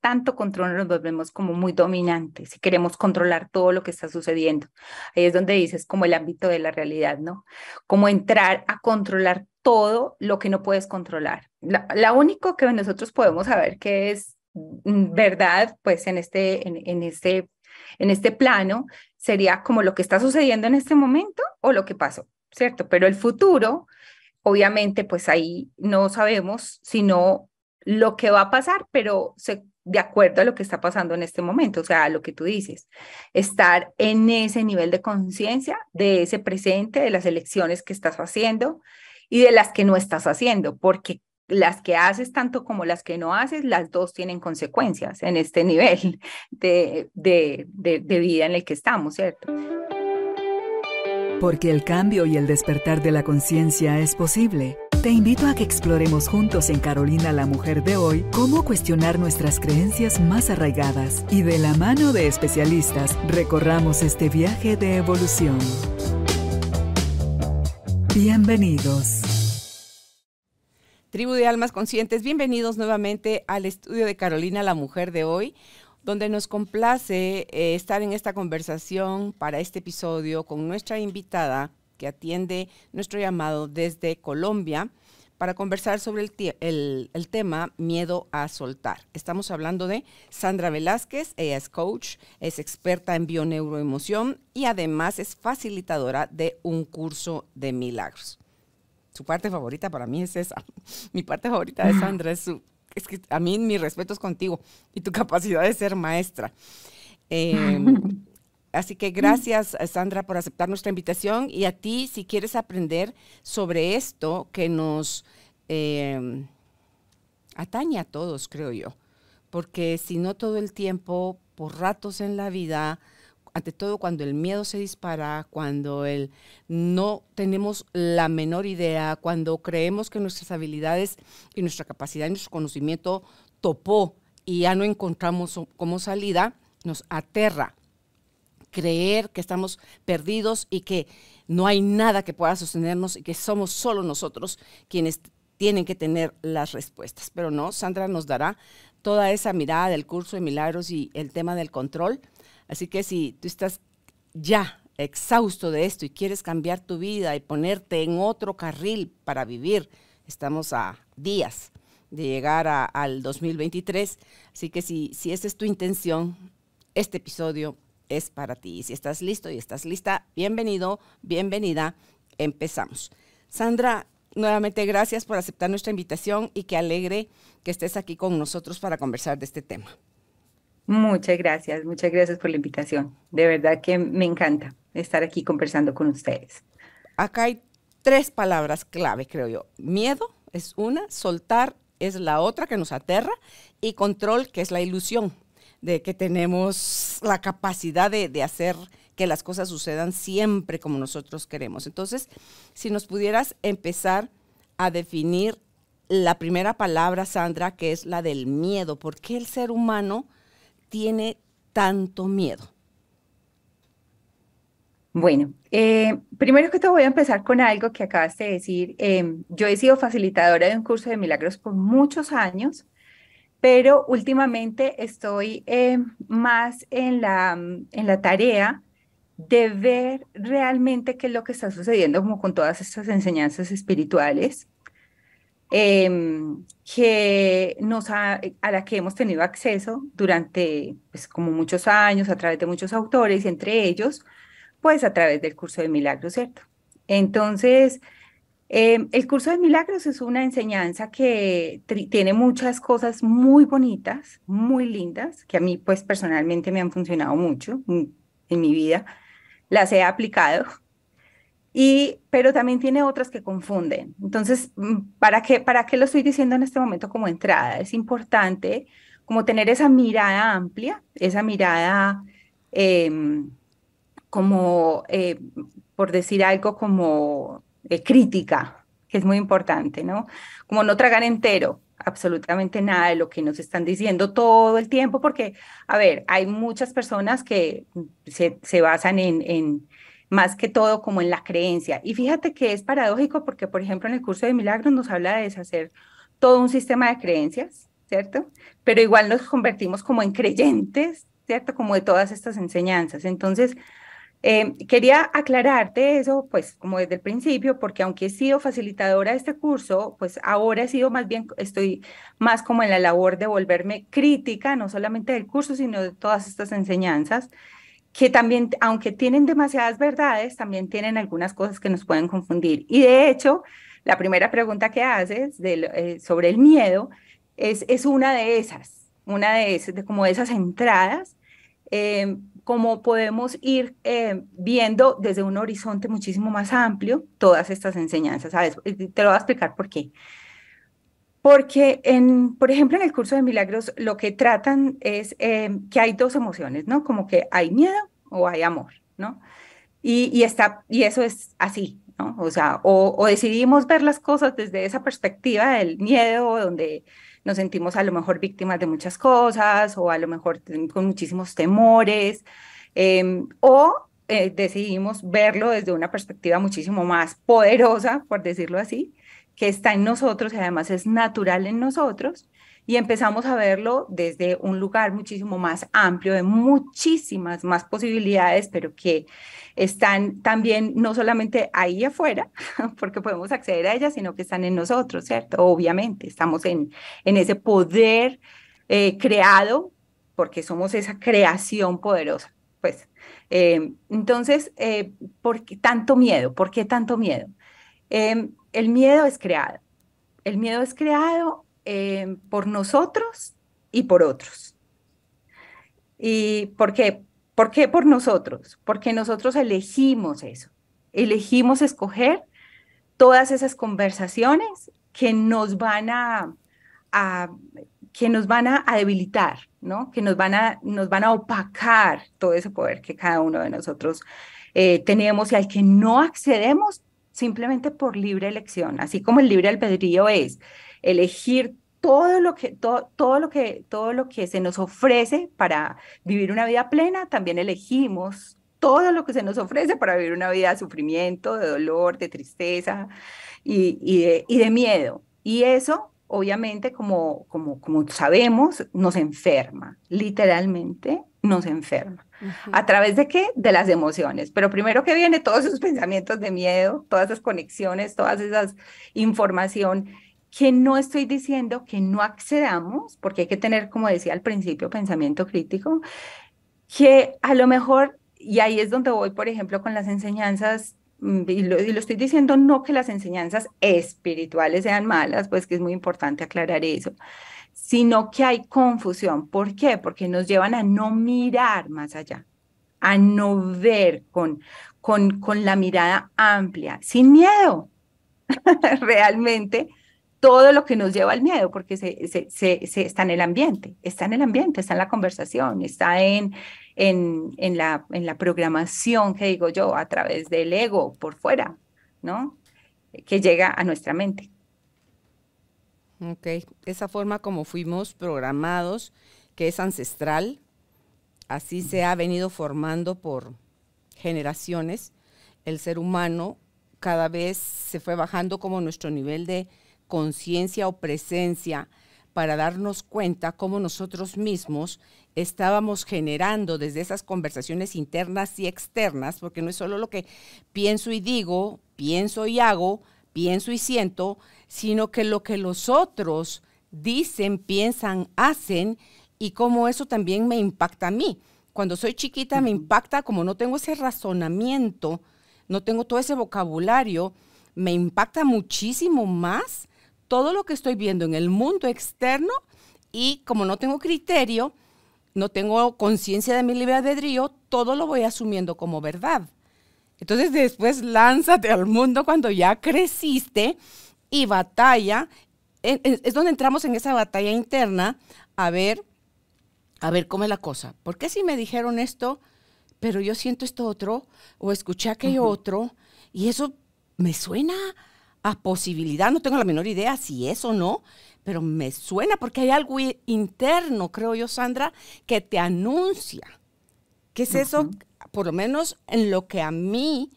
tanto control nos volvemos como muy dominantes si queremos controlar todo lo que está sucediendo. Ahí es donde dices como el ámbito de la realidad, ¿no? Como entrar a controlar todo lo que no puedes controlar. La, único que nosotros podemos saber que es mm, verdad, pues en este, en, este, en este plano, sería como lo que está sucediendo en este momento o lo que pasó, ¿cierto? Pero el futuro, obviamente, pues ahí no sabemos, sino lo que va a pasar, pero se de acuerdo a lo que está pasando en este momento, o sea, a lo que tú dices, estar en ese nivel de conciencia de ese presente, de las elecciones que estás haciendo y de las que no estás haciendo, porque las que haces tanto como las que no haces, las dos tienen consecuencias en este nivel de, de, de vida en el que estamos, ¿cierto? Porque el cambio y el despertar de la conciencia es posible. Te invito a que exploremos juntos en Carolina la Mujer de hoy cómo cuestionar nuestras creencias más arraigadas y de la mano de especialistas recorramos este viaje de evolución. Bienvenidos. Tribu de Almas Conscientes, bienvenidos nuevamente al estudio de Carolina la Mujer de hoy donde nos complace eh, estar en esta conversación para este episodio con nuestra invitada que atiende nuestro llamado desde Colombia para conversar sobre el, tema miedo a soltar. Estamos hablando de Sandra Velázquez, ella es coach, es experta en bioneuroemoción y además es facilitadora de un curso de milagros. Su parte favorita para mí es esa. Mi parte favorita de Sandra es que a mí respeto es contigo y tu capacidad de ser maestra. Em, Así que mm. gracias, eh, Sandra, por aceptar nuestra invitación. Y a ti, si quieres aprender sobre esto que nos em, atañe a todos, creo yo. Porque si no todo el tiempo, por ratos en la vida, ante todo cuando el miedo se dispara, cuando el no tenemos la menor idea, cuando creemos que nuestras habilidades y nuestra capacidad y nuestro conocimiento topó y ya no encontramos como salida, nos aterra creer que estamos perdidos y que no hay nada que pueda sostenernos y que somos solo nosotros quienes tienen que tener las respuestas. Pero no, Sandra nos dará toda esa mirada del curso de milagros y el tema del control. Así que si tú estás ya exhausto de esto y quieres cambiar tu vida y ponerte en otro carril para vivir, estamos a días de llegar al 2023. Así que si, si esa es tu intención, este episodio es para ti. si estás listo y estás lista, bienvenido, bienvenida, empezamos. Sandra, nuevamente gracias por aceptar nuestra invitación y que alegre que estés aquí con nosotros para conversar de este tema. Muchas gracias, muchas gracias por la invitación. De verdad que me encanta estar aquí conversando con ustedes. Acá hay tres palabras clave, creo yo. Miedo es una, soltar es la otra que nos aterra y control que es la ilusión de que tenemos la capacidad de, hacer que las cosas sucedan siempre como nosotros queremos. Entonces, si nos pudieras empezar a definir la primera palabra, Sandra, que es la del miedo. ¿Por qué el ser humano tiene tanto miedo? Bueno, eh, primero que todo voy a empezar con algo que acabaste de decir. Em, yo he sido facilitadora de un curso de milagros por muchos años pero últimamente estoy eh, más en la, en la tarea de ver realmente qué es lo que está sucediendo como con todas estas enseñanzas espirituales em, que nos a la que hemos tenido acceso durante pues, como muchos años a través de muchos autores, entre ellos, pues a través del curso de milagros, ¿cierto? Entonces, Em, el curso de milagros es una enseñanza que tiene muchas cosas muy bonitas, muy lindas, que a mí pues personalmente me han funcionado mucho en mi vida, las he aplicado, y, pero también tiene otras que confunden. Entonces, mm, ¿para qué, ¿para lo estoy diciendo en este momento como entrada? Es importante como tener esa mirada amplia, esa mirada em, como, eh, por decir algo, como crítica, que es muy importante, ¿no? Como no tragar entero absolutamente nada de lo que nos están diciendo todo el tiempo, porque, a ver, hay muchas personas que se, basan en, en, más que todo como en la creencia. Y fíjate que es paradójico porque, por ejemplo, en el curso de milagros nos habla de deshacer todo un sistema de creencias, ¿cierto? Pero igual nos convertimos como en creyentes, ¿cierto? Como de todas estas enseñanzas. Entonces, Em, quería aclararte eso, pues como desde el principio, porque aunque he sido facilitadora de este curso, pues ahora he sido más bien, estoy más como en la labor de volverme crítica, no solamente del curso, sino de todas estas enseñanzas, que también, aunque tienen demasiadas verdades, también tienen algunas cosas que nos pueden confundir. Y de hecho, la primera pregunta que haces eh, sobre el miedo es, es una de esas, una de esas, de como esas entradas eh, cómo podemos ir eh, viendo desde un horizonte muchísimo más amplio todas estas enseñanzas. ¿sabes? Eh, te lo voy a explicar por qué. Porque, en, por ejemplo, en el curso de milagros lo que tratan es eh, que hay dos emociones, ¿no? Como que hay miedo o hay amor, ¿no? Y, está, y eso es así, ¿no? O sea, o, o decidimos ver las cosas desde esa perspectiva del miedo, donde nos sentimos a lo mejor víctimas de muchas cosas o a lo mejor con muchísimos temores em, o eh, decidimos verlo desde una perspectiva muchísimo más poderosa, por decirlo así, que está en nosotros y además es natural en nosotros y empezamos a verlo desde un lugar muchísimo más amplio, de muchísimas más posibilidades, pero que están también no solamente ahí afuera, porque podemos acceder a ellas, sino que están en nosotros, ¿cierto? Obviamente, estamos en, en ese poder eh, creado, porque somos esa creación poderosa. Pues, em, entonces, eh, ¿por qué tanto miedo? ¿Por qué tanto miedo? Em, el miedo es creado. El miedo es creado em, por nosotros y por otros. ¿Y por qué? ¿Por qué por nosotros? Porque nosotros elegimos eso, elegimos escoger todas esas conversaciones que nos van a, que nos van a, debilitar, ¿no? que nos van, a, nos van a opacar todo ese poder que cada uno de nosotros eh, tenemos y al que no accedemos simplemente por libre elección, así como el libre albedrío es elegir todo lo que, todo, lo que, todo lo que se nos ofrece para vivir una vida plena, también elegimos todo lo que se nos ofrece para vivir una vida de sufrimiento, de dolor, de tristeza y, de, miedo. Y eso, obviamente, como, como, como sabemos, nos enferma, literalmente nos enferma. ¿A través de qué? De las emociones. Pero primero que viene, todos esos pensamientos de miedo, todas esas conexiones, todas esas información que no estoy diciendo que no accedamos, porque hay que tener, como decía al principio, pensamiento crítico, que a lo mejor, y ahí es donde voy, por ejemplo, con las enseñanzas, mm, y lo, estoy diciendo no que las enseñanzas espirituales sean malas, pues que es muy importante aclarar eso, sino que hay confusión. ¿Por qué? Porque nos llevan a no mirar más allá, a no ver con, con, con la mirada amplia, sin miedo, realmente todo lo que nos lleva al miedo, porque se, está en el ambiente, está en el ambiente, está en la conversación, está en, en, en, la, en la programación que digo yo a través del ego por fuera, ¿no? Que llega a nuestra mente. Ok, esa forma como fuimos programados, que es ancestral, así se ha venido formando por generaciones, el ser humano cada vez se fue bajando como nuestro nivel de conciencia o presencia para darnos cuenta cómo nosotros mismos estábamos generando desde esas conversaciones internas y externas, porque no es solo lo que pienso y digo, pienso y hago, pienso y siento, sino que lo que los otros dicen, piensan, hacen y cómo eso también me impacta a mí. Cuando soy chiquita me impacta como no tengo ese razonamiento, no tengo todo ese vocabulario, me impacta muchísimo más todo lo que estoy viendo en el mundo externo y como no tengo criterio, no tengo conciencia de mi libre albedrío, todo lo voy asumiendo como verdad. Entonces después lánzate al mundo cuando ya creciste y batalla. Es donde entramos en esa batalla interna a ver, a ver cómo es la cosa. Porque si me dijeron esto, pero yo siento esto otro o escuché aquello otro y eso me suena? Ah, posibilidad, no tengo la menor idea si es o no, pero me suena porque hay algo interno, creo yo, Sandra, que te anuncia. que es eso? Por lo menos en lo que a mí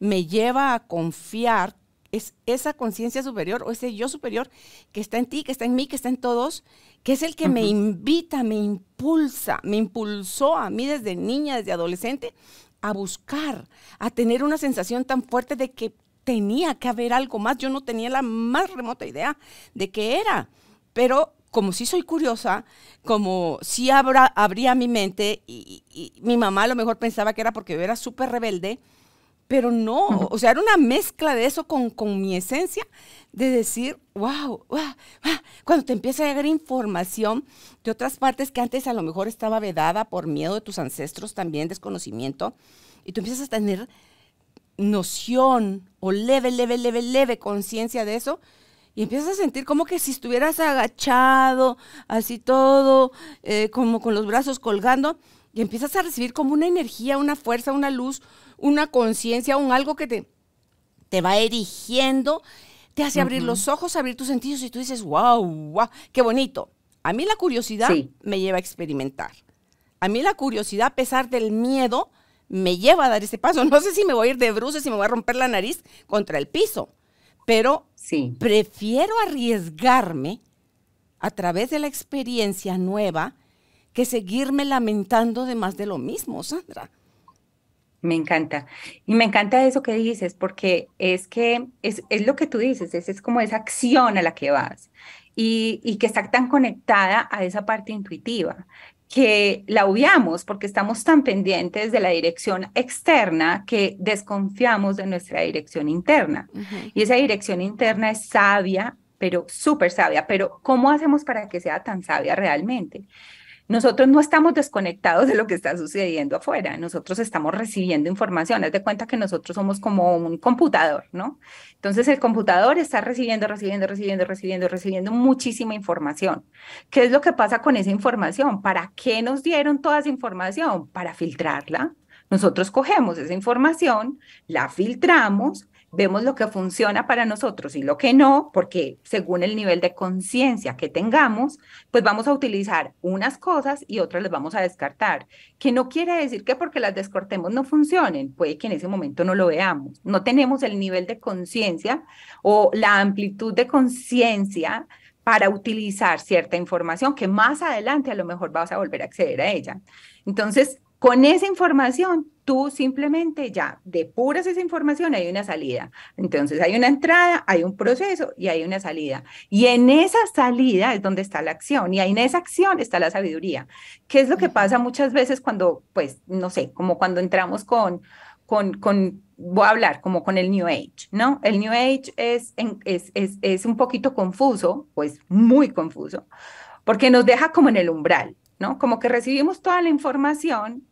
me lleva a confiar, es esa conciencia superior o ese yo superior que está en ti, que está en mí, que está en todos, que es el que me invita, me impulsa, me impulsó a mí desde niña, desde adolescente, a buscar, a tener una sensación tan fuerte de que tenía que haber algo más. Yo no tenía la más remota idea de qué era. Pero como sí soy curiosa, como si abra, abría mi mente y, mi mamá a lo mejor pensaba que era porque yo era súper rebelde, pero no, o sea, era una mezcla de eso con, mi esencia de decir, wow, wow, wow, cuando te empieza a llegar información de otras partes que antes a lo mejor estaba vedada por miedo de tus ancestros también, desconocimiento, y tú empiezas a tener noción o leve, leve, leve, leve conciencia de eso, y empiezas a sentir como que si estuvieras agachado, así todo, eh, como con los brazos colgando, y empiezas a recibir como una energía, una fuerza, una luz, una conciencia, un algo que te, te va erigiendo, te hace abrir los ojos, abrir tus sentidos, y tú dices, wow, wow, qué bonito. A mí la curiosidad me lleva a experimentar. A mí la curiosidad, a pesar del miedo, me lleva a dar ese paso. No sé si me voy a ir de bruces, y me voy a romper la nariz contra el piso, pero sí. prefiero arriesgarme a través de la experiencia nueva que seguirme lamentando de más de lo mismo, Sandra. Me encanta. Y me encanta eso que dices, porque es que es, lo que tú dices, es, es, como esa acción a la que vas y, y que está tan conectada a esa parte intuitiva, que la obviamos porque estamos tan pendientes de la dirección externa que desconfiamos de nuestra dirección interna. Y esa dirección interna es sabia, pero súper sabia. Pero ¿cómo hacemos para que sea tan sabia realmente? nosotros no estamos desconectados de lo que está sucediendo afuera, nosotros estamos recibiendo información, haz de cuenta que nosotros somos como un computador, ¿no? Entonces el computador está recibiendo, recibiendo, recibiendo, recibiendo, recibiendo muchísima información. ¿Qué es lo que pasa con esa información? ¿Para qué nos dieron toda esa información? Para filtrarla. Nosotros cogemos esa información, la filtramos vemos lo que funciona para nosotros y lo que no, porque según el nivel de conciencia que tengamos, pues vamos a utilizar unas cosas y otras las vamos a descartar, que no quiere decir que porque las descartemos no funcionen, puede que en ese momento no lo veamos, no tenemos el nivel de conciencia o la amplitud de conciencia para utilizar cierta información que más adelante a lo mejor vas a volver a acceder a ella. Entonces, con esa información tú simplemente ya depuras esa información, hay una salida. Entonces hay una entrada, hay un proceso y hay una salida. Y en esa salida es donde está la acción y ahí en esa acción está la sabiduría. ¿Qué es lo que pasa muchas veces cuando, pues, no sé, como cuando entramos con, con, con voy a hablar como con el New Age, ¿no? El New Age es, es, es, es un poquito confuso, pues muy confuso, porque nos deja como en el umbral. ¿no? Como que recibimos toda la información,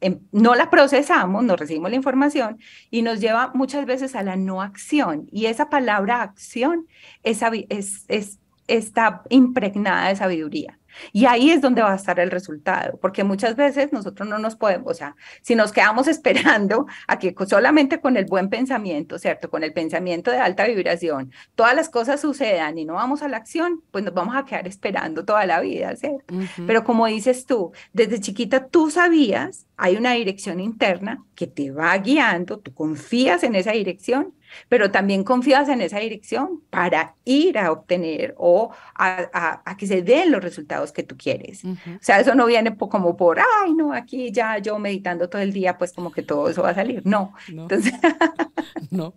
em, no la procesamos, no recibimos la información y nos lleva muchas veces a la no acción. Y esa palabra acción es, es está impregnada de sabiduría. Y ahí es donde va a estar el resultado, porque muchas veces nosotros no nos podemos, o sea, si nos quedamos esperando a que solamente con el buen pensamiento, ¿cierto? Con el pensamiento de alta vibración, todas las cosas sucedan y no vamos a la acción, pues nos vamos a quedar esperando toda la vida, ¿cierto? Pero como dices tú, desde chiquita tú sabías, hay una dirección interna que te va guiando, tú confías en esa dirección pero también confías en esa dirección para ir a obtener o a, que se den los resultados que tú quieres. O sea, eso no viene como por, ay, no, aquí ya yo meditando todo el día, pues como que todo eso va a salir. No. no.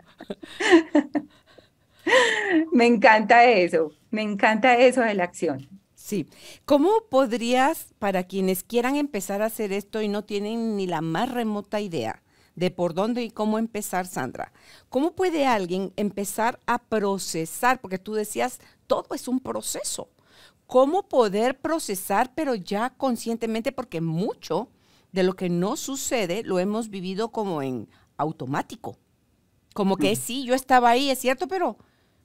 me encanta eso, me encanta eso de la acción. Sí. ¿Cómo podrías, para quienes quieran empezar a hacer esto y no tienen ni la más remota idea, de por dónde y cómo empezar, Sandra. ¿Cómo puede alguien empezar a procesar? Porque tú decías, todo es un proceso. ¿Cómo poder procesar, pero ya conscientemente? Porque mucho de lo que no sucede lo hemos vivido como en automático. Como que sí, yo estaba ahí, es cierto, pero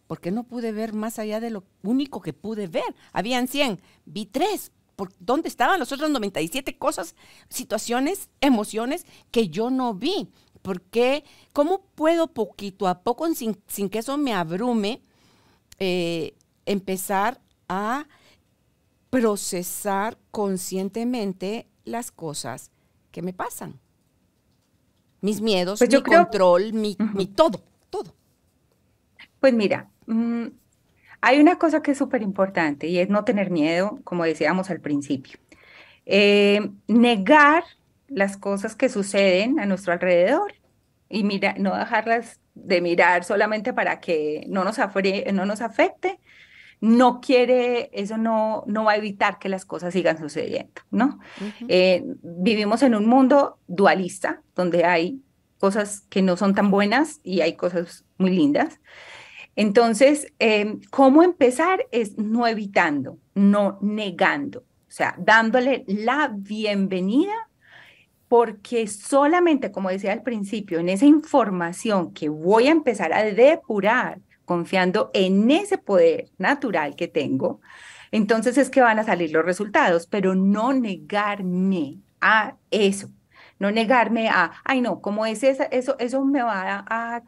¿por qué no pude ver más allá de lo único que pude ver? Habían 100, vi 3, por dónde estaban las otras 97 cosas, situaciones, emociones que yo no vi. qué? ¿cómo puedo poquito a poco, sin, que eso me abrume, eh, empezar a procesar conscientemente las cosas que me pasan? Mis miedos, pues mi control, mi, todo, todo. Pues mira, mm, hay una cosa que es súper importante y es no tener miedo, como decíamos al principio. Eh, negar las cosas que suceden a nuestro alrededor y mira, no dejarlas de mirar solamente para que no nos, no nos afecte, no quiere, eso no, no va a evitar que las cosas sigan sucediendo, ¿no? Eh, vivimos en un mundo dualista, donde hay cosas que no son tan buenas y hay cosas muy lindas, entonces, em, ¿cómo empezar? Es no evitando, no negando, o sea, dándole la bienvenida porque solamente, como decía al principio, en esa información que voy a empezar a depurar, confiando en ese poder natural que tengo, entonces es que van a salir los resultados, pero no negarme a eso no negarme a, ay no, como es eso, eso me va a,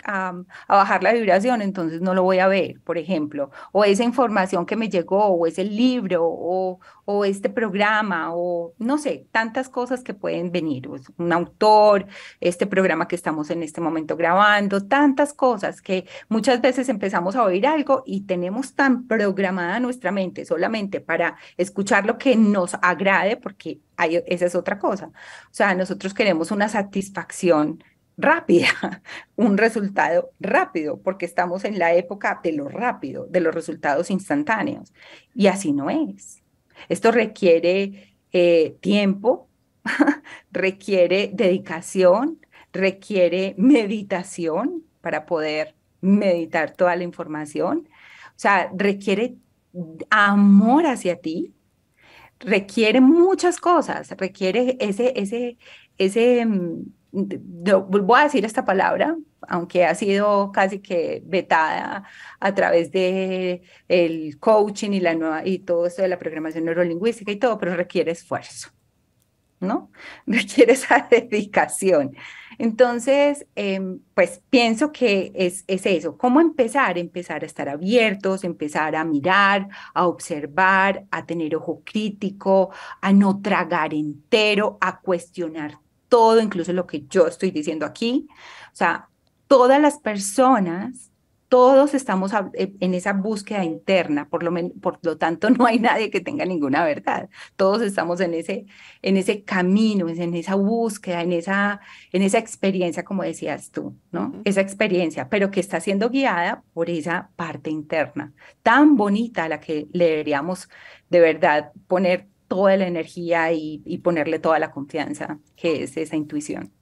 bajar la vibración, entonces no lo voy a ver, por ejemplo, o esa información que me llegó, o ese libro, o, o este programa, o no sé, tantas cosas que pueden venir, pues, un autor, este programa que estamos en este momento grabando, tantas cosas que muchas veces empezamos a oír algo y tenemos tan programada nuestra mente solamente para escuchar lo que nos agrade, porque esa es otra cosa. O sea, nosotros queremos una satisfacción rápida, un resultado rápido, porque estamos en la época de lo rápido, de los resultados instantáneos. Y así no es. Esto requiere eh, tiempo, requiere dedicación, requiere meditación para poder meditar toda la información. O sea, requiere amor hacia ti, requiere muchas cosas, requiere ese, ese, ese, mm, vuelvo a decir esta palabra, aunque ha sido casi que vetada a través de el coaching y la nueva, y todo esto de la programación neurolingüística y todo, pero requiere esfuerzo. ¿no? Requiere esa dedicación. Entonces, em, pues pienso que es, es, eso, ¿cómo empezar? Empezar a estar abiertos, empezar a mirar, a observar, a tener ojo crítico, a no tragar entero, a cuestionar todo, incluso lo que yo estoy diciendo aquí. O sea, todas las personas todos estamos eh, en esa búsqueda interna, por lo, por lo tanto no hay nadie que tenga ninguna verdad. Todos estamos en ese, en ese camino, en esa búsqueda, en esa, en esa experiencia, como decías tú, ¿no? Esa experiencia, pero que está siendo guiada por esa parte interna, tan bonita a la que le deberíamos de verdad poner toda la energía y, ponerle toda la confianza, que es esa intuición.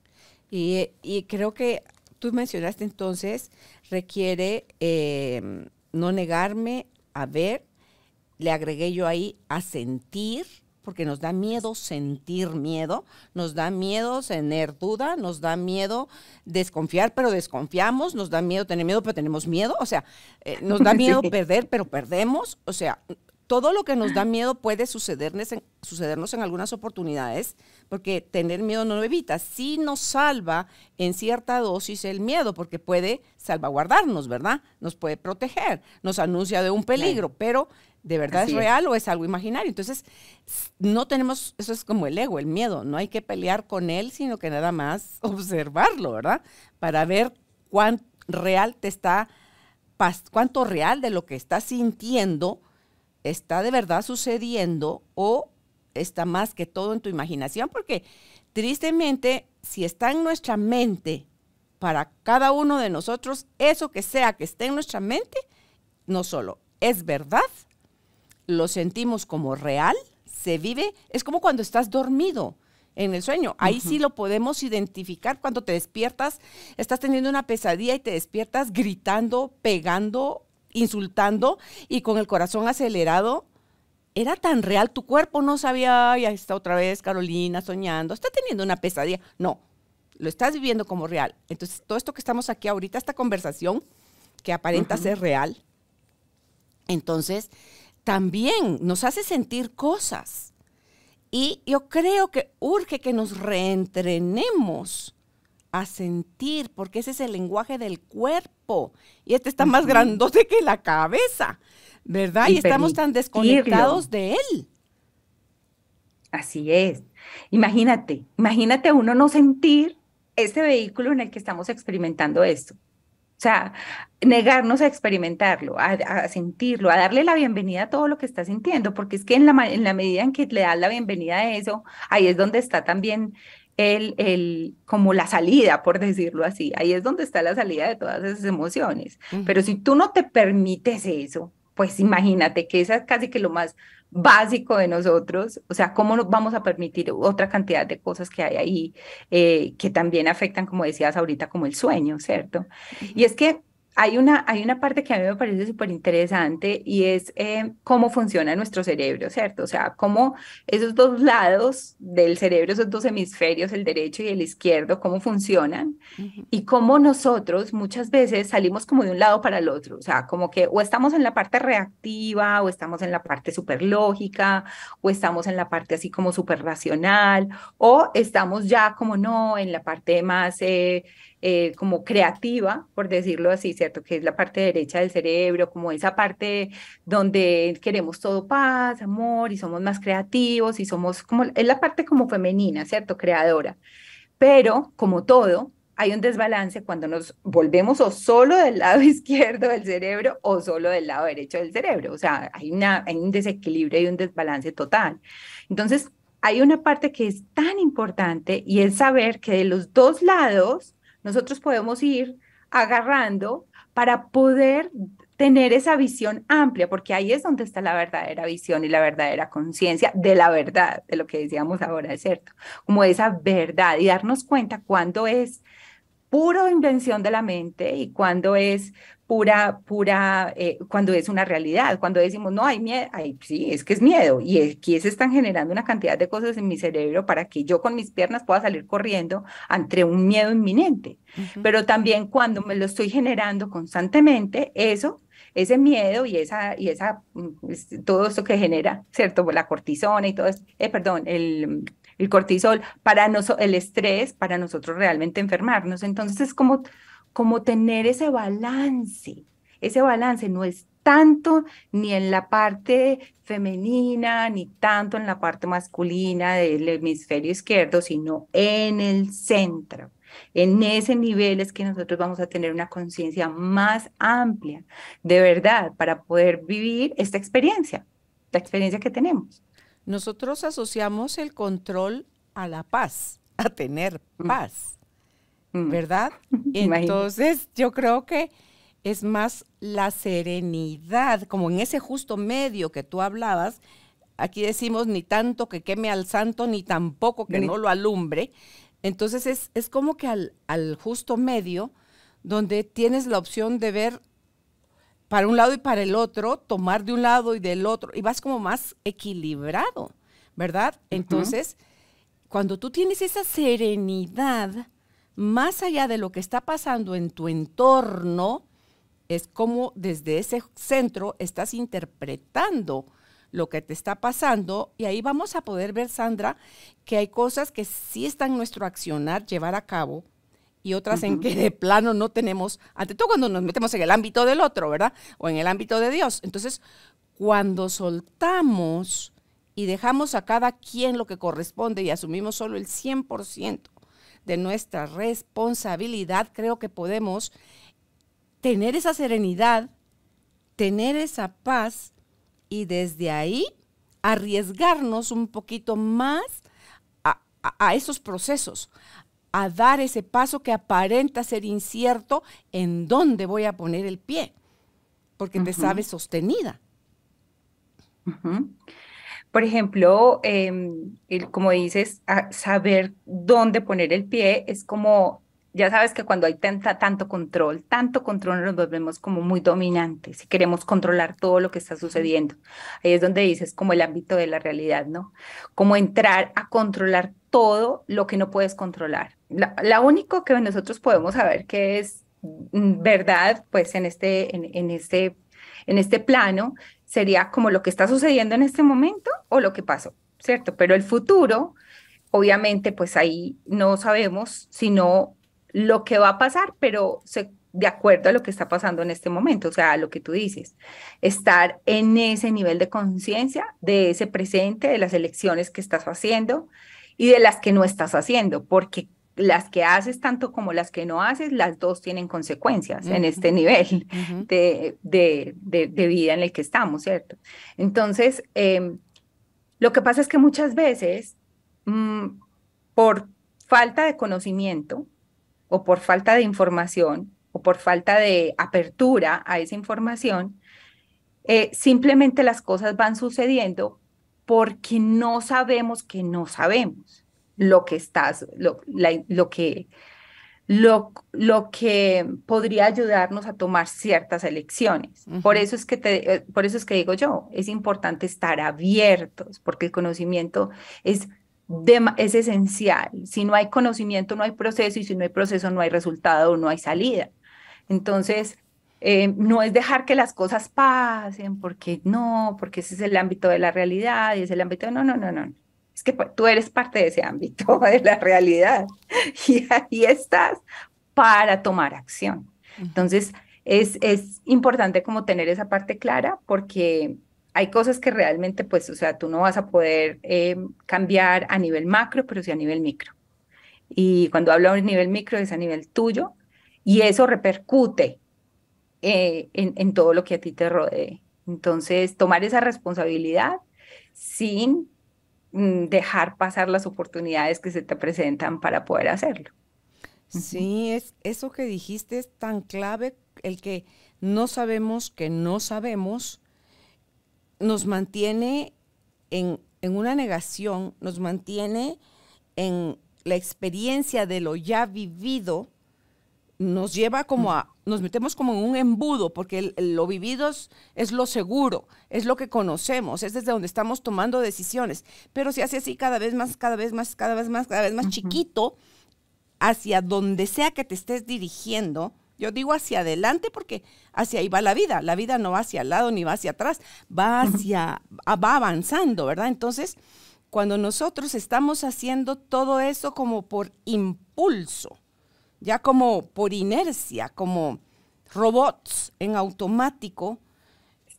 Y, y creo que tú mencionaste entonces requiere eh, no negarme a ver, le agregué yo ahí a sentir, porque nos da miedo sentir miedo, nos da miedo tener duda, nos da miedo desconfiar, pero desconfiamos, nos da miedo tener miedo, pero tenemos miedo, o sea, eh, nos da miedo perder, pero perdemos, o sea, todo lo que nos da miedo puede sucedernos en, algunas oportunidades, porque tener miedo no lo evita. Sí nos salva en cierta dosis el miedo, porque puede salvaguardarnos, ¿verdad? Nos puede proteger, nos anuncia de un peligro, pero ¿de verdad es real o es algo imaginario? Entonces, no tenemos, eso es como el ego, el miedo, no hay que pelear con él, sino que nada más observarlo, ¿verdad? Para ver cuán real te está, cuánto real de lo que estás sintiendo está de verdad sucediendo o está más que todo en tu imaginación, porque tristemente, si está en nuestra mente, para cada uno de nosotros, eso que sea que esté en nuestra mente, no solo es verdad, lo sentimos como real, se vive, es como cuando estás dormido en el sueño. Ahí sí lo podemos identificar cuando te despiertas, estás teniendo una pesadilla y te despiertas gritando, pegando insultando y con el corazón acelerado, era tan real, tu cuerpo no sabía, ahí está otra vez Carolina soñando, está teniendo una pesadilla. No, lo estás viviendo como real. Entonces, todo esto que estamos aquí ahorita, esta conversación que aparenta ser real, entonces también nos hace sentir cosas. Y yo creo que urge que nos reentrenemos a sentir, porque ese es el lenguaje del cuerpo. Y este está más grandote que la cabeza, ¿verdad? Y, estamos tan desconectados de él. Así es. Imagínate, imagínate uno no sentir este vehículo en el que estamos experimentando esto. O sea, negarnos a experimentarlo, a, sentirlo, a darle la bienvenida a todo lo que está sintiendo, porque es que en la, en la medida en que le das la bienvenida a eso, ahí es donde está también el, como la salida, por decirlo así. Ahí es donde está la salida de todas esas emociones. Pero si tú no te permites eso, pues imagínate que esa es casi que lo más básico de nosotros, o sea, cómo nos vamos a permitir otra cantidad de cosas que hay ahí eh, que también afectan, como decías ahorita, como el sueño, ¿cierto? Y es que hay una, hay una parte que a mí me parece súper interesante y es eh, cómo funciona nuestro cerebro, ¿cierto? O sea, cómo esos dos lados del cerebro, esos dos hemisferios, el derecho y el izquierdo, cómo funcionan y cómo nosotros muchas veces salimos como de un lado para el otro, o sea, como que o estamos en la parte reactiva o estamos en la parte súper lógica o estamos en la parte así como súper racional o estamos ya como no en la parte más... Eh, eh, como creativa, por decirlo así, ¿cierto? Que es la parte derecha del cerebro, como esa parte donde queremos todo paz, amor y somos más creativos y somos como, es la parte como femenina, ¿cierto? Creadora. Pero como todo, hay un desbalance cuando nos volvemos o solo del lado izquierdo del cerebro o solo del lado derecho del cerebro. O sea, hay, una, hay un desequilibrio y un desbalance total. Entonces, hay una parte que es tan importante y es saber que de los dos lados nosotros podemos ir agarrando para poder tener esa visión amplia, porque ahí es donde está la verdadera visión y la verdadera conciencia de la verdad, de lo que decíamos ahora, ¿cierto? Como esa verdad y darnos cuenta cuándo es puro invención de la mente y cuando es pura, pura, eh, cuando es una realidad, cuando decimos, no, hay miedo, sí, es que es miedo. Y aquí se están generando una cantidad de cosas en mi cerebro para que yo con mis piernas pueda salir corriendo ante un miedo inminente. Pero también cuando me lo estoy generando constantemente, eso ese miedo y esa y esa mm, todo esto que genera cierto la cortisona y todo eso, eh, perdón el el cortisol, para nosotros, el estrés, para nosotros realmente enfermarnos. Entonces es como, como tener ese balance, ese balance no es tanto ni en la parte femenina, ni tanto en la parte masculina del hemisferio izquierdo, sino en el centro. En ese nivel es que nosotros vamos a tener una conciencia más amplia, de verdad, para poder vivir esta experiencia, la experiencia que tenemos. Nosotros asociamos el control a la paz, a tener mm. paz, mm. ¿verdad? Entonces yo creo que es más la serenidad, como en ese justo medio que tú hablabas, aquí decimos ni tanto que queme al santo, ni tampoco que no lo alumbre. Entonces es, es como que al, al, justo medio, donde tienes la opción de ver para un lado y para el otro, tomar de un lado y del otro, y vas como más equilibrado, ¿verdad? Entonces, cuando tú tienes esa serenidad, más allá de lo que está pasando en tu entorno, es como desde ese centro estás interpretando lo que te está pasando y ahí vamos a poder ver, Sandra, que hay cosas que sí están en nuestro accionar, llevar a cabo, y otras en que de plano no tenemos, ante todo cuando nos metemos en el ámbito del otro, ¿verdad? O en el ámbito de Dios. Entonces, cuando soltamos y dejamos a cada quien lo que corresponde y asumimos solo el 100% de nuestra responsabilidad, creo que podemos tener esa serenidad, tener esa paz y desde ahí arriesgarnos un poquito más a esos procesos, a dar ese paso que aparenta ser incierto en dónde voy a poner el pie, porque te sabes sostenida. Por ejemplo, em, como dices, saber dónde poner el pie es como, ya sabes que cuando hay tanto control, tanto control nos volvemos como muy dominantes y queremos controlar todo lo que está sucediendo. Ahí es donde dices como el ámbito de la realidad, ¿no? Como entrar a controlar todo lo que no puedes controlar la, única único que nosotros podemos saber que es mm, verdad, pues en este, en, este, en este plano, sería como lo que está sucediendo en este momento o lo que pasó, ¿cierto? Pero el futuro, obviamente, pues ahí no sabemos sino lo que va a pasar, pero de acuerdo a lo que está pasando en este momento, o sea, lo que tú dices, estar en ese nivel de conciencia de ese presente, de las elecciones que estás haciendo y de las que no estás haciendo, porque las que haces tanto como las que no haces, las dos tienen consecuencias en este nivel de, vida en el que estamos, ¿cierto? Entonces, em, lo que pasa es que muchas veces, mm, por falta de conocimiento o por falta de información o por falta de apertura a esa información, eh, simplemente las cosas van sucediendo porque no sabemos que no sabemos lo que estás, lo, que... Lo, que podría ayudarnos a tomar ciertas elecciones. por, eso es que te, eh, por eso es que digo yo, es importante estar abiertos, porque el conocimiento es, es esencial. Si no hay conocimiento, no hay proceso, y si no hay proceso, no hay resultado, no hay salida. Entonces, eh, no es dejar que las cosas pasen, porque no, porque ese es el ámbito de la realidad y es el ámbito, no, no, no, no es que tú eres parte de ese ámbito de la realidad y ahí estás para tomar acción. Entonces, es, es importante como tener esa parte clara porque hay cosas que realmente, pues, o sea, tú no vas a poder em, cambiar a nivel macro, pero sí a nivel micro. Y cuando hablo a nivel micro es a nivel tuyo y eso repercute eh, en, en todo lo que a ti te rodee. Entonces, tomar esa responsabilidad sin Mm, dejar pasar las oportunidades que se te presentan para poder hacerlo. Sí, es, eso que dijiste es tan clave, el que no sabemos que no sabemos, nos mantiene en, en una negación, nos mantiene en la experiencia de lo ya vivido, nos lleva como a, nos metemos como en un embudo, porque lo vivido es, lo seguro, es lo que conocemos, es desde donde estamos tomando decisiones. Pero si hace así cada vez más, cada vez más, cada vez más, cada vez más chiquito, hacia donde sea que te estés dirigiendo. Yo digo hacia adelante porque hacia ahí va la vida. La vida no va hacia el lado ni va hacia atrás, va hacia, va avanzando, ¿verdad? Entonces, cuando nosotros estamos haciendo todo eso como por impulso, ya como por inercia, como robots en automático,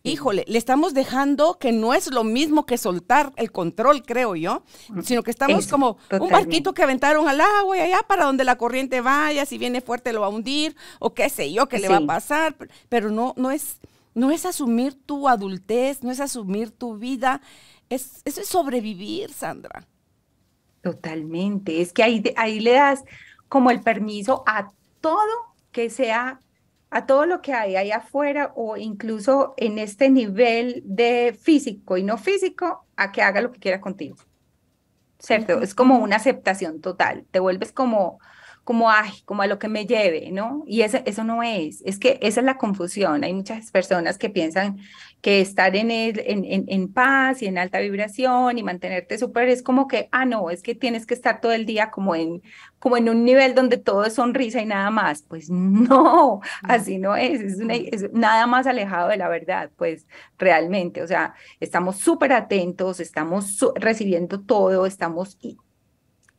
híjole, le estamos dejando que no es lo mismo que soltar el control, creo yo, sino que estamos como un barquito que aventaron al agua y allá para donde la corriente vaya, si viene fuerte lo va a hundir o qué sé yo, qué le va a pasar, pero no, no es... No es asumir tu adultez, no es asumir tu vida, es, eso es sobrevivir, Sandra. Totalmente, es que ahí, ahí le das como el permiso a todo que sea, a todo lo que hay ahí afuera o incluso en este nivel de físico y no físico, a que haga lo que quiera contigo. ¿Cierto? Es como una aceptación total. Te vuelves como como, como a lo que me lleve, ¿no? Y eso, eso no es, es que esa es la confusión. Hay muchas personas que piensan que estar en, en, paz y en alta vibración y mantenerte súper es como que, ah, no, es que tienes que estar todo el día como en, como en un nivel donde todo es sonrisa y nada más. Pues no, así no es, es, es nada más alejado de la verdad, pues realmente, o sea, estamos súper atentos, estamos recibiendo todo, estamos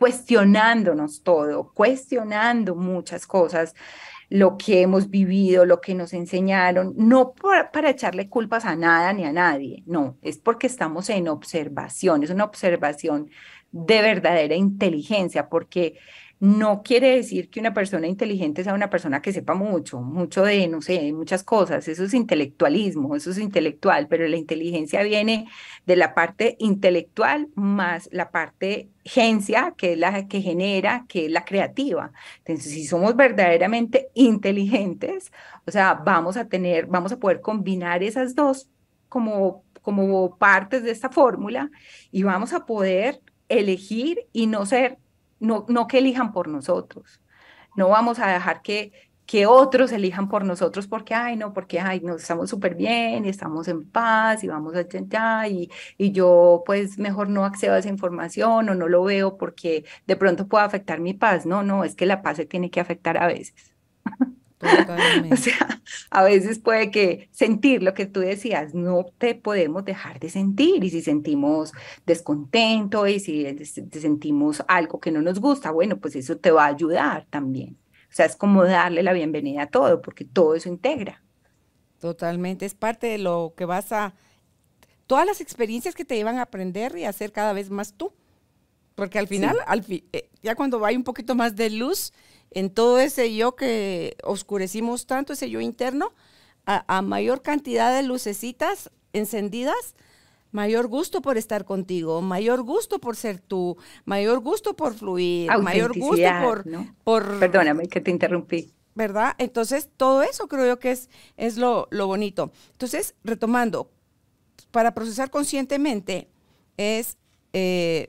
cuestionándonos todo, cuestionando muchas cosas, lo que hemos vivido, lo que nos enseñaron, no para echarle culpas a nada ni a nadie, no, es porque estamos en observación, es una observación de verdadera inteligencia, porque no quiere decir que una persona inteligente sea una persona que sepa mucho, mucho de, no sé, muchas cosas. Eso es intelectualismo, eso es intelectual, pero la inteligencia viene de la parte intelectual más la parte gencia, que es la que genera, que es la creativa. Entonces, si somos verdaderamente inteligentes, o sea, vamos a tener, vamos a poder combinar esas dos como como partes de esta fórmula y vamos a poder elegir y no ser no, que elijan por nosotros. No vamos a dejar que, que otros elijan por nosotros porque, ay, no, porque, ay, nos estamos súper bien, y estamos en paz y vamos a... y, y yo pues mejor no accedo a esa información o no lo veo porque de pronto pueda afectar mi paz. No, no, es que la paz se tiene que afectar a veces. O sea, a veces puede que sentir lo que tú decías, no te podemos dejar de sentir. Y si sentimos descontento y si sentimos algo que no nos gusta, bueno, pues eso te va a ayudar también. O sea, es como darle la bienvenida a todo, porque todo eso integra. Totalmente, es parte de lo que vas a, todas las experiencias que te llevan a aprender y a cada vez más tú. Porque al final, eh, ya cuando hay un poquito más de luz, en todo ese yo que oscurecimos tanto, ese yo interno, a, mayor cantidad de lucecitas encendidas, mayor gusto por estar contigo, mayor gusto por ser tú, mayor gusto por fluir, mayor gusto por, Perdóname que te interrumpí. ¿Verdad? Entonces, todo eso creo yo que es, es lo, bonito. Entonces, retomando, para procesar conscientemente es, eh,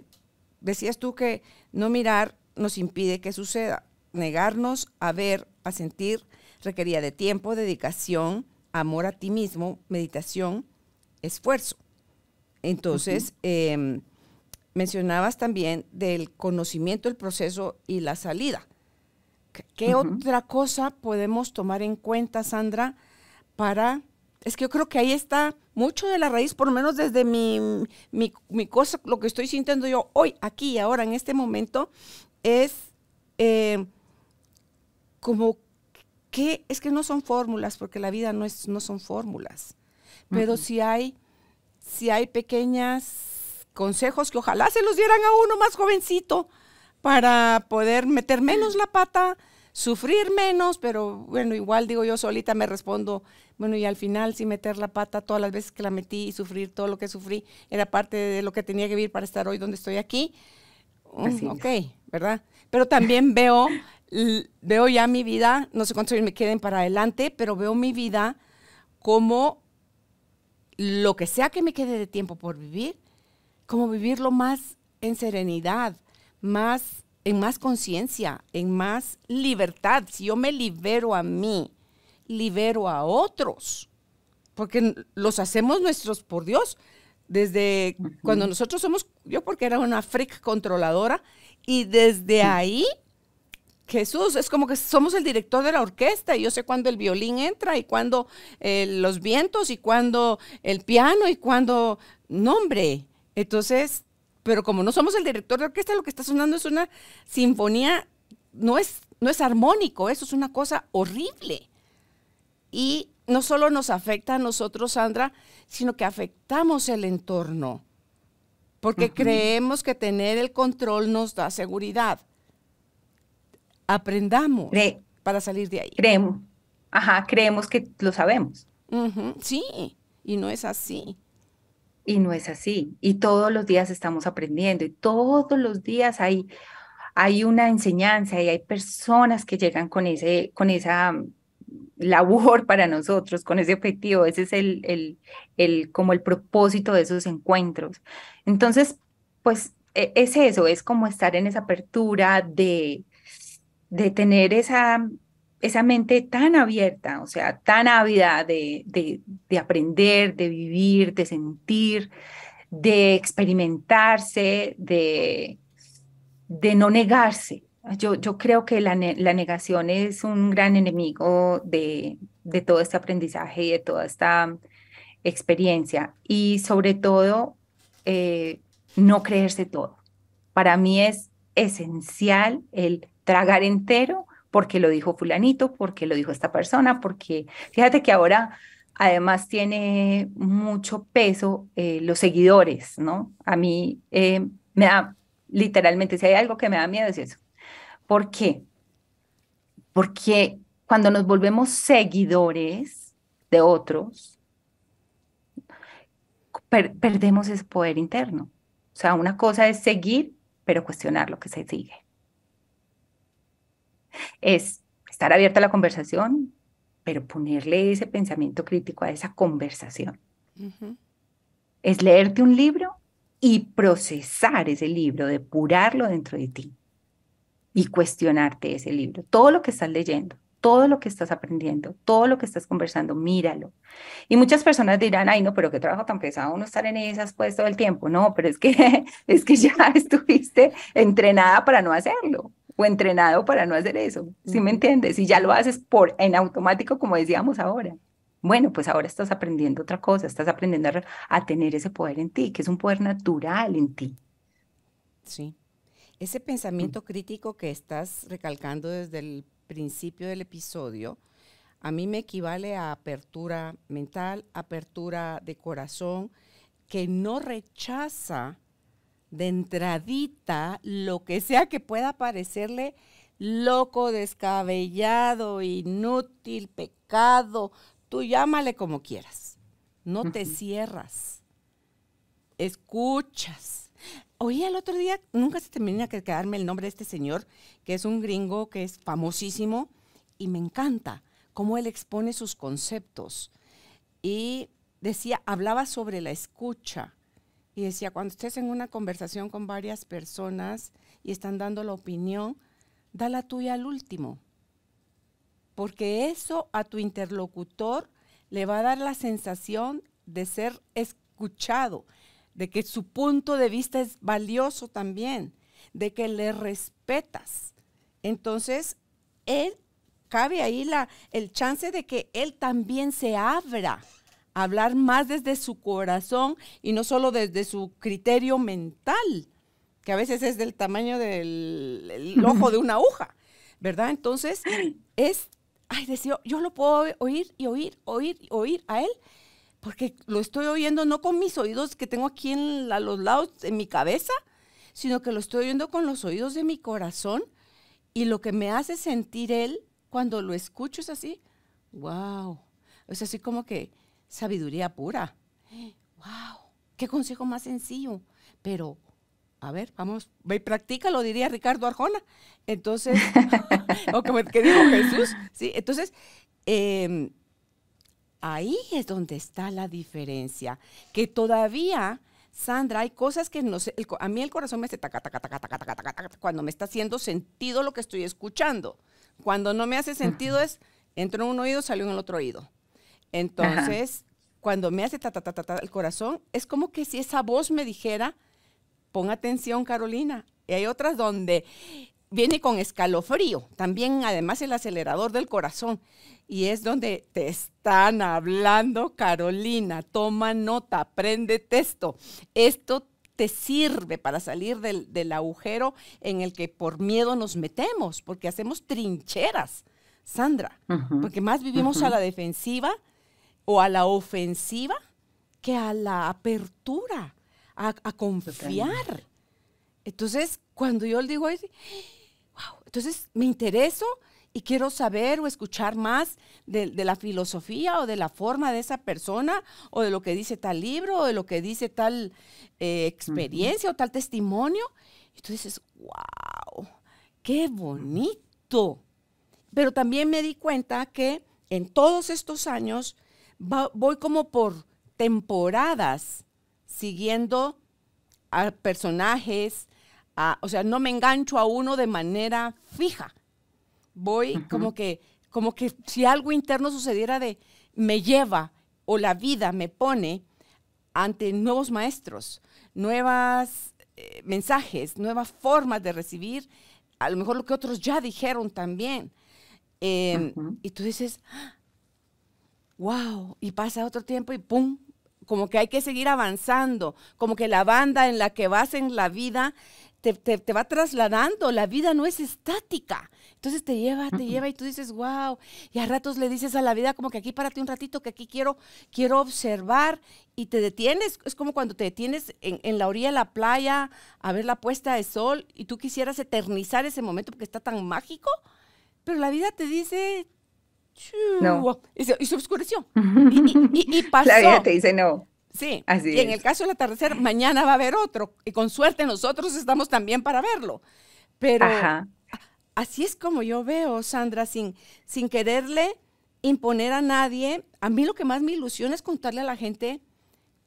decías tú que no mirar nos impide que suceda negarnos a ver, a sentir, requería de tiempo, dedicación, amor a ti mismo, meditación, esfuerzo. Entonces, em, mencionabas también del conocimiento, el proceso y la salida. ¿Qué otra cosa podemos tomar en cuenta, Sandra, para... Es que yo creo que ahí está mucho de la raíz, por lo menos desde mi, cosa, lo que estoy sintiendo yo hoy, aquí y ahora, en este momento, es em, como que es que no son fórmulas, porque la vida no, es, no son fórmulas, pero si hay, si hay pequeñas consejos que ojalá se los dieran a uno más jovencito para poder meter menos la pata, sufrir menos, pero bueno, igual digo yo solita me respondo, bueno, y al final sí meter la pata todas las veces que la metí y sufrir todo lo que sufrí, era parte de lo que tenía que vivir para estar hoy donde estoy aquí. Mm, ok, ¿verdad? pero también veo, veo ya mi vida, no sé cuántos me queden para adelante, pero veo mi vida como lo que sea que me quede de tiempo por vivir, como vivirlo más en serenidad, más en más conciencia, en más libertad. Si yo me libero a mí, libero a otros, porque los hacemos nuestros por Dios. Desde cuando nosotros somos, yo porque era una freak controladora, y desde ahí, Jesús, es como que somos el director de la orquesta y yo sé cuándo el violín entra y cuándo eh, los vientos y cuándo el piano y cuándo... Nombre. Entonces, pero como no somos el director de orquesta, lo que está sonando es una sinfonía, no es, no es armónico, eso es una cosa horrible. Y no solo nos afecta a nosotros, Sandra, sino que afectamos el entorno porque creemos que tener el control nos da seguridad. Aprendamos para salir de ahí. Creemos, ajá, creemos que lo sabemos. Sí, y no es así. Y no es así. Y todos los días estamos aprendiendo y todos los días hay, hay una enseñanza y hay personas que llegan con, ese, con esa labor para nosotros, con ese objetivo, ese es el, el, el, como el propósito de esos encuentros. Entonces, pues e, es eso, es como estar en esa apertura de, de tener esa, esa mente tan abierta, o sea, tan ávida de, aprender, de vivir, de sentir, de experimentarse, de, de no negarse, yo, creo que la, negación es un gran enemigo de, todo este aprendizaje y de toda esta experiencia. Y sobre todo, eh, no creerse todo. Para mí es esencial el tragar entero porque lo dijo fulanito, porque lo dijo esta persona, porque fíjate que ahora además tiene mucho peso eh, los seguidores, ¿no? A mí eh, me da, literalmente, si hay algo que me da miedo es eso, ¿Por qué? Porque cuando nos volvemos seguidores de otros, perdemos ese poder interno. O sea, una cosa es seguir, pero cuestionar lo que se sigue. Es estar abierta a la conversación, pero ponerle ese pensamiento crítico a esa conversación. Es leerte un libro y procesar ese libro, depurarlo dentro de ti y cuestionarte ese libro. Todo lo que estás leyendo, todo lo que estás aprendiendo, todo lo que estás conversando, míralo. Y muchas personas dirán, ay, no, pero qué trabajo tan pesado uno estar en esas pues todo el tiempo. No, pero es que, es que ya estuviste entrenada para no hacerlo o entrenado para no hacer eso. ¿Sí me entiendes? Y ya lo haces por en automático, como decíamos ahora. Bueno, pues ahora estás aprendiendo otra cosa, estás aprendiendo a tener ese poder en ti, que es un poder natural en ti. Sí, ese pensamiento crítico que estás recalcando desde el principio del episodio, a mí me equivale a apertura mental, apertura de corazón, que no rechaza de entradita lo que sea que pueda parecerle loco, descabellado, inútil, pecado, tú llámale como quieras. No te cierras, escuchas, Oí el otro día, nunca se termina que quedarme el nombre de este señor, que es un gringo que es famosísimo y me encanta cómo él expone sus conceptos. Y decía, hablaba sobre la escucha. Y decía, cuando estés en una conversación con varias personas y están dando la opinión, da la tuya al último. Porque eso a tu interlocutor le va a dar la sensación de ser escuchado, de que su punto de vista es valioso también, de que le respetas. Entonces, él cabe ahí la, el chance de que él también se abra a hablar más desde su corazón y no solo desde su criterio mental, que a veces es del tamaño del ojo de una aguja, ¿verdad? Entonces, es, ay, decía, yo lo puedo oír y oír, oír y oír a él porque lo estoy oyendo no con mis oídos que tengo aquí a los lados en mi cabeza, sino que lo estoy oyendo con los oídos de mi corazón y lo que me hace sentir Él cuando lo escucho es así, wow, es así como que sabiduría pura, wow, qué consejo más sencillo, pero a ver, vamos, ve y lo diría Ricardo Arjona, entonces, o como que dijo Jesús, sí, entonces, eh, Ahí es donde está la diferencia, que todavía... Sandra, hay cosas que no sé, a mí el corazón me hace taca, taca, taca, taca, taca, taca, cuando me está haciendo sentido lo que estoy escuchando. Cuando no me hace sentido es, entró en un oído, salió en el otro oído. Entonces, cuando me hace ta, ta, ta, ta, el corazón, es como que si esa voz me dijera, pon atención, Carolina. Y hay otras donde viene con escalofrío, también además el acelerador del corazón y es donde te están hablando, Carolina. Toma nota, aprende texto. Esto te sirve para salir del, agujero en el que por miedo nos metemos, porque hacemos trincheras, Sandra, porque más vivimos a la defensiva o a la ofensiva que a la apertura, a, confiar. Entonces, cuando yo le digo, entonces me intereso, y quiero saber o escuchar más de, la filosofía o de la forma de esa persona o de lo que dice tal libro o de lo que dice tal eh, experiencia o tal testimonio. Y tú dices, wow, qué bonito. Pero también me di cuenta que en todos estos años voy como por temporadas siguiendo a personajes, o sea, no me engancho a uno de manera fija voy como que, como que si algo interno sucediera de me lleva o la vida me pone ante nuevos maestros, nuevas eh, mensajes, nuevas formas de recibir, a lo mejor lo que otros ya dijeron también. Em, y tú dices, wow, ah, y pasa otro tiempo y pum, como que hay que seguir avanzando, como que la banda en la que vas en la vida te, te va trasladando, la vida no es estática, entonces te lleva, te lleva y tú dices, wow. Y a ratos le dices a la vida como que aquí párate un ratito, que aquí quiero, quiero observar y te detienes. Es como cuando te detienes en, en la orilla de la playa a ver la puesta de sol y tú quisieras eternizar ese momento porque está tan mágico, pero la vida te dice, no. Y se, y oscureció. Y, y, pasó. La vida te dice no. Sí. Así y en el caso del atardecer, mañana va a haber otro. Y con suerte nosotros estamos también para verlo. Pero, Ajá así es como yo veo, Sandra, sin, sin quererle imponer a nadie. A mí lo que más me ilusiona es contarle a la gente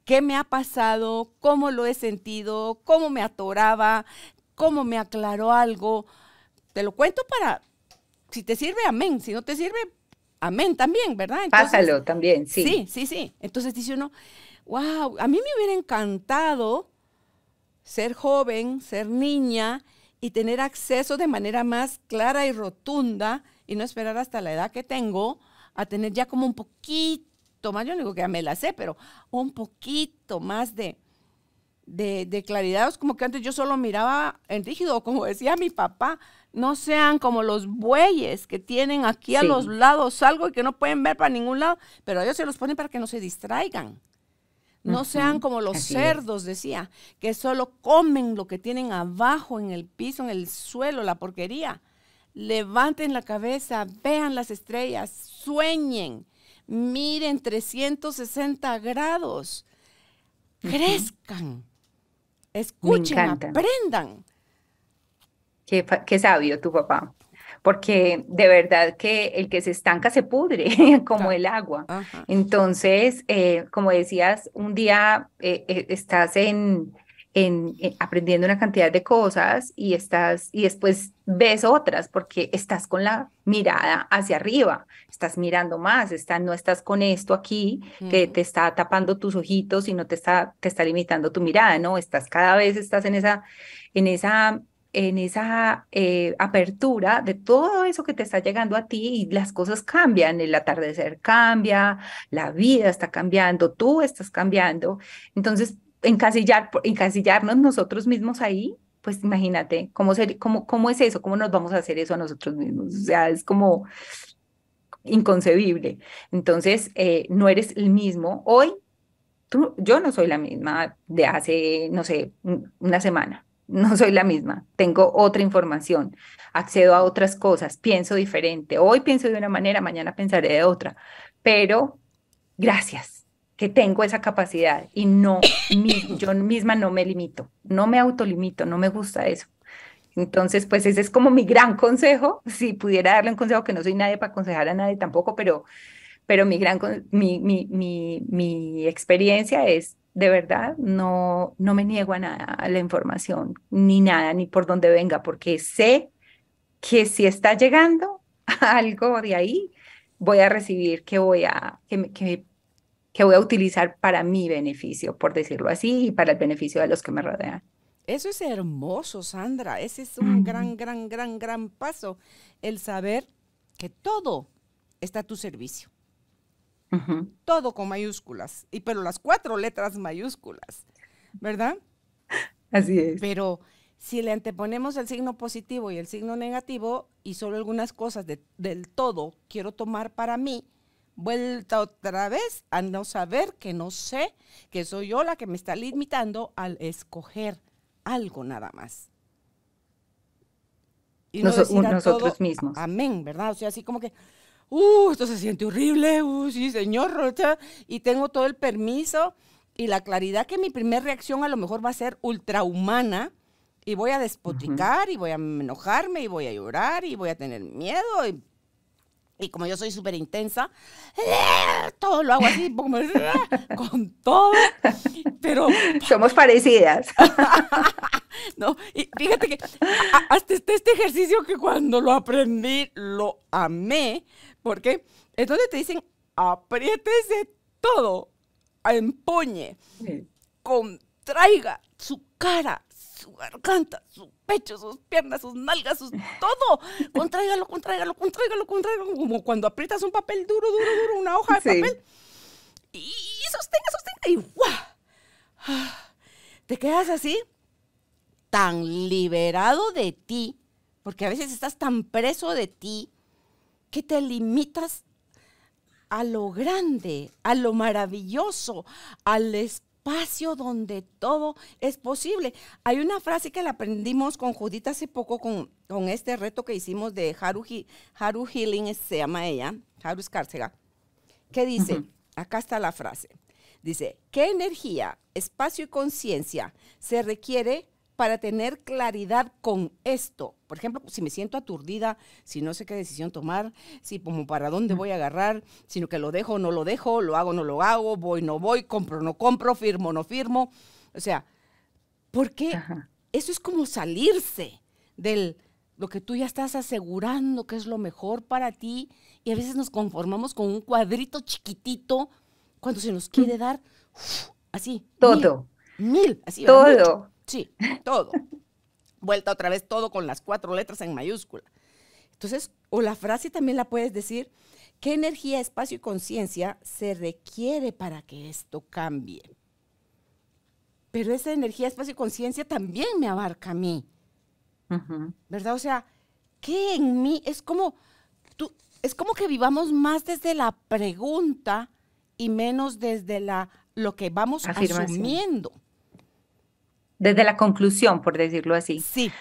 qué me ha pasado, cómo lo he sentido, cómo me atoraba, cómo me aclaró algo. Te lo cuento para, si te sirve, amén. Si no te sirve, amén también, ¿verdad? Pásalo también, sí. Sí, sí, sí. Entonces dice uno, wow, a mí me hubiera encantado ser joven, ser niña y tener acceso de manera más clara y rotunda y no esperar hasta la edad que tengo a tener ya como un poquito más, yo no digo que ya me la sé, pero un poquito más de, de, claridad. Es como que antes yo solo miraba en rígido, como decía mi papá, no sean como los bueyes que tienen aquí a los lados algo y que no pueden ver para ningún lado, pero ellos se los ponen para que no se distraigan. No sean como los cerdos, decía, que solo comen lo que tienen abajo en el piso, en el suelo, la porquería. Levanten la cabeza, vean las estrellas, sueñen, miren 360 grados, crezcan, escuchen, aprendan. qué sabio tu papá porque de verdad que el que se estanca se pudre, como el agua. Entonces, eh, como decías, un día eh, eh, estás en, aprendiendo una cantidad de cosas y estás y después ves otras porque estás con la mirada hacia arriba, estás mirando más, no estás con esto aquí que te está tapando tus ojitos y no te está te está limitando tu mirada, no, estás cada vez estás en esa en esa en esa eh, apertura de todo eso que te está llegando a ti y las cosas cambian, el atardecer cambia, la vida está cambiando, tú estás cambiando. Entonces, encasillar, encasillarnos nosotros mismos ahí, pues imagínate, ¿cómo, ser, ¿cómo es eso? ¿Cómo nos vamos a hacer eso a nosotros mismos? O sea, es como inconcebible. Entonces, eh, no eres el mismo hoy. Tú, yo no soy la misma de hace, no sé, una semana no soy la misma, tengo otra información, accedo a otras cosas, pienso diferente, hoy pienso de una manera, mañana pensaré de otra, pero gracias que tengo esa capacidad y no, yo misma no me limito, no me autolimito, no me gusta eso. Entonces, pues ese es como mi gran consejo, si pudiera darle un consejo, que no soy nadie para aconsejar a nadie tampoco, pero, pero mi gran, mi, mi, mi experiencia es de verdad, no, no me niego a nada, a la información, ni nada, ni por dónde venga, porque sé que si está llegando algo de ahí, voy a recibir, que voy a, que, voy a utilizar para mi beneficio, por decirlo así, y para el beneficio de los que me rodean. Eso es hermoso, Sandra. Ese es un gran, gran, gran, gran paso. El saber que todo está a tu servicio. Todo con mayúsculas, y pero las cuatro letras mayúsculas, ¿verdad? Así es. Pero si le anteponemos el signo positivo y el signo negativo y solo algunas cosas del todo quiero tomar para mí, vuelta otra vez a no saber que no sé, que soy yo la que me está limitando al escoger algo nada más. Y no decir a nosotros mismos. Amén, ¿verdad? O sea, así como que uh, esto se siente horrible, uh, sí, señor Rocha, y tengo todo el permiso y la claridad que mi primera reacción a lo mejor va a ser ultra humana y voy a despoticar y voy a enojarme y voy a llorar y voy a tener miedo y como yo soy súper intensa, todo lo hago así, con todo. Pero. Somos parecidas. no, y fíjate que hasta este ejercicio que cuando lo aprendí lo amé, ¿Por qué? Es donde te dicen, apriétese todo, empuñe, contraiga su cara, su garganta, su pecho, sus piernas, sus nalgas, todo. Contráigalo, contráigalo, contráigalo, contráigalo. Como cuando aprietas un papel duro, duro, duro, una hoja de papel. Y, sostenga, sostenga. Y ¡guau! Ah, te quedas así, tan liberado de ti, porque a veces estás tan preso de ti que te limitas a lo grande, a lo maravilloso, al espacio donde todo es posible. Hay una frase que la aprendimos con Judith hace poco con, este reto que hicimos de Haru, Healing, se llama ella, Haru Escárcega, que dice, acá está la frase, dice, ¿qué energía, espacio y conciencia se requiere para tener claridad con esto. Por ejemplo, si me siento aturdida, si no sé qué decisión tomar, si como para dónde voy a agarrar, sino que lo dejo o no lo dejo, lo hago o no lo hago, voy no voy, compro no compro, firmo no firmo. O sea, porque eso es como salirse del lo que tú ya estás asegurando que es lo mejor para ti y a veces nos conformamos con un cuadrito chiquitito cuando se nos quiere dar así. Todo. Mil, mil así. Todo. Sí, todo. Vuelta otra vez todo con las cuatro letras en mayúscula. Entonces, o la frase también la puedes decir, ¿qué energía, espacio y conciencia se requiere para que esto cambie? Pero esa energía, espacio y conciencia también me abarca a mí. ¿Verdad? O sea, ¿qué en mí? Es como, tú, es como que vivamos más desde la pregunta y menos desde la, lo que vamos asumiendo desde la conclusión, por decirlo así. Sí,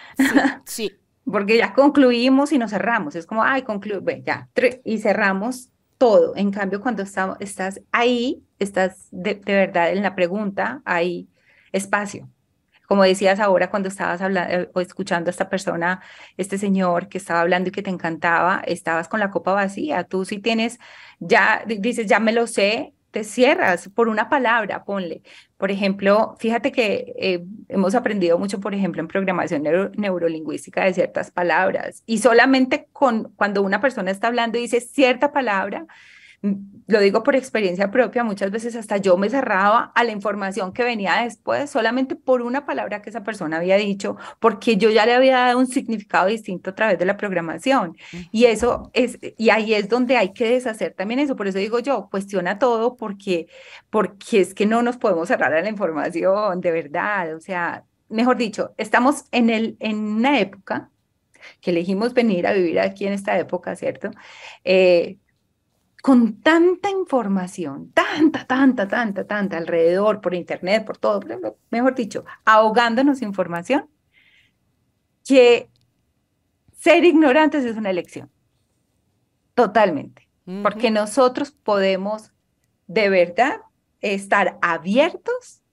sí, Porque ya concluimos y nos cerramos. Es como, ay, concluye ya, y cerramos todo. En cambio, cuando estás ahí, estás de, verdad en la pregunta, hay espacio. Como decías ahora cuando estabas hablando o eh, escuchando a esta persona, este señor que estaba hablando y que te encantaba, estabas con la copa vacía. Tú sí tienes, ya dices, ya me lo sé, te cierras por una palabra, ponle. Por ejemplo, fíjate que eh, hemos aprendido mucho, por ejemplo, en programación neurolingüística de ciertas palabras y solamente con cuando una persona está hablando y dice cierta palabra, lo digo por experiencia propia, muchas veces hasta yo me cerraba a la información que venía después solamente por una palabra que esa persona había dicho, porque yo ya le había dado un significado distinto a través de la programación. Y eso es y ahí es donde hay que deshacer también eso, por eso digo yo, cuestiona todo porque porque es que no nos podemos cerrar a la información, de verdad, o sea, mejor dicho, estamos en el en una época que elegimos venir a vivir aquí en esta época, ¿cierto? Eh, con tanta información, tanta, tanta, tanta, tanta alrededor, por internet, por todo, mejor dicho, ahogándonos información, que ser ignorantes es una elección. Totalmente. Porque nosotros podemos de verdad estar abiertos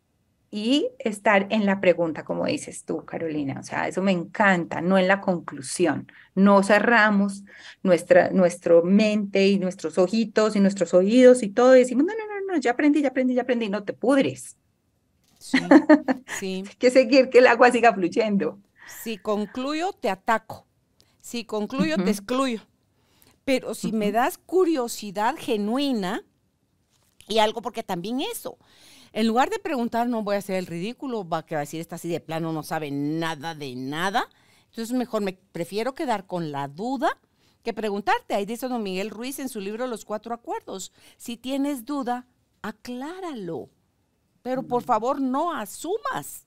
y estar en la pregunta, como dices tú, Carolina. O sea, eso me encanta, no en la conclusión. No cerramos nuestra nuestro mente y nuestros ojitos y nuestros oídos y todo y decimos, no, no, no, no, ya aprendí, ya aprendí, ya aprendí, no te pudres. Sí, que seguir que el agua siga fluyendo. Si concluyo, te ataco. Si concluyo, te excluyo. Pero si me das curiosidad genuina y algo, porque también eso, en lugar de preguntar, no voy a hacer el ridículo, va a decir, esta así de plano no sabe nada de nada. Entonces, mejor me prefiero quedar con la duda que preguntarte. Ahí dice don Miguel Ruiz en su libro Los Cuatro Acuerdos. Si tienes duda, acláralo. Pero por mm. favor, no asumas.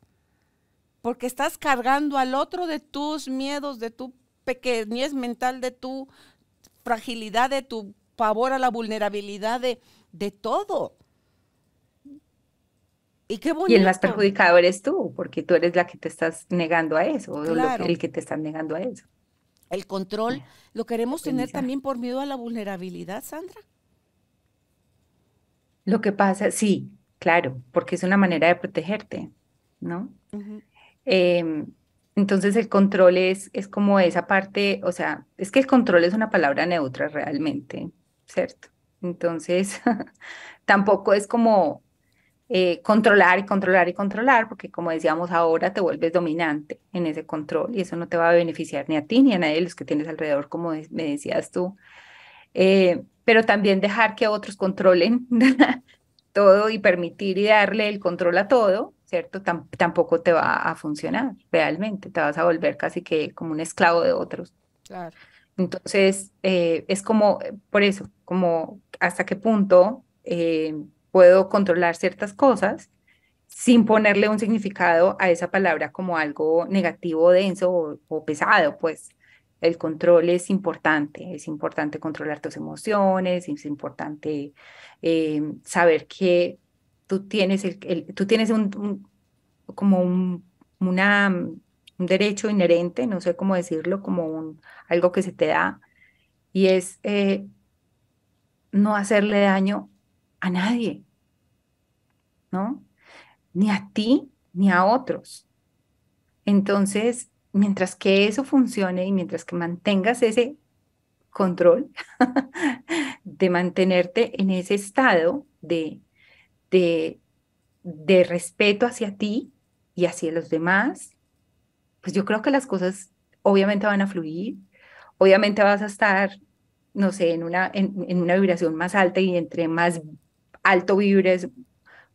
Porque estás cargando al otro de tus miedos, de tu pequeñez mental, de tu fragilidad, de tu pavor a la vulnerabilidad, de todo. Y el más perjudicado eres tú, porque tú eres la que te estás negando a eso, o el que te están negando a eso. El control lo queremos pues, tener también por miedo a la vulnerabilidad, Sandra. Lo que pasa, sí, claro, porque es una manera de protegerte, ¿no? Em, entonces el control es, es como esa parte, o sea, es que el control es una palabra neutra realmente, ¿cierto? Entonces, tampoco es como eh, controlar y controlar y controlar, porque como decíamos ahora, te vuelves dominante en ese control y eso no te va a beneficiar ni a ti ni a nadie de los que tienes alrededor, como me decías tú. Eh, pero también dejar que otros controlen todo y permitir y darle el control a todo, ¿cierto? tampoco te va a funcionar realmente, te vas a volver casi que como un esclavo de otros. Entonces, eh, es como, por eso, como hasta qué punto eh, puedo controlar ciertas cosas sin ponerle un significado a esa palabra como algo negativo, denso o, pesado, pues el control es importante, es importante controlar tus emociones, es importante eh, saber que tú tienes, el, tú tienes un, como un, un, derecho inherente, no sé cómo decirlo, como un, algo que se te da, y es eh, no hacerle daño a nadie, ni a ti ni a otros. Entonces, mientras que eso funcione y mientras que mantengas ese control de mantenerte en ese estado de, de, respeto hacia ti y hacia los demás, pues yo creo que las cosas obviamente van a fluir, obviamente vas a estar, no sé, en una, en una vibración más alta y entre más alto vibres,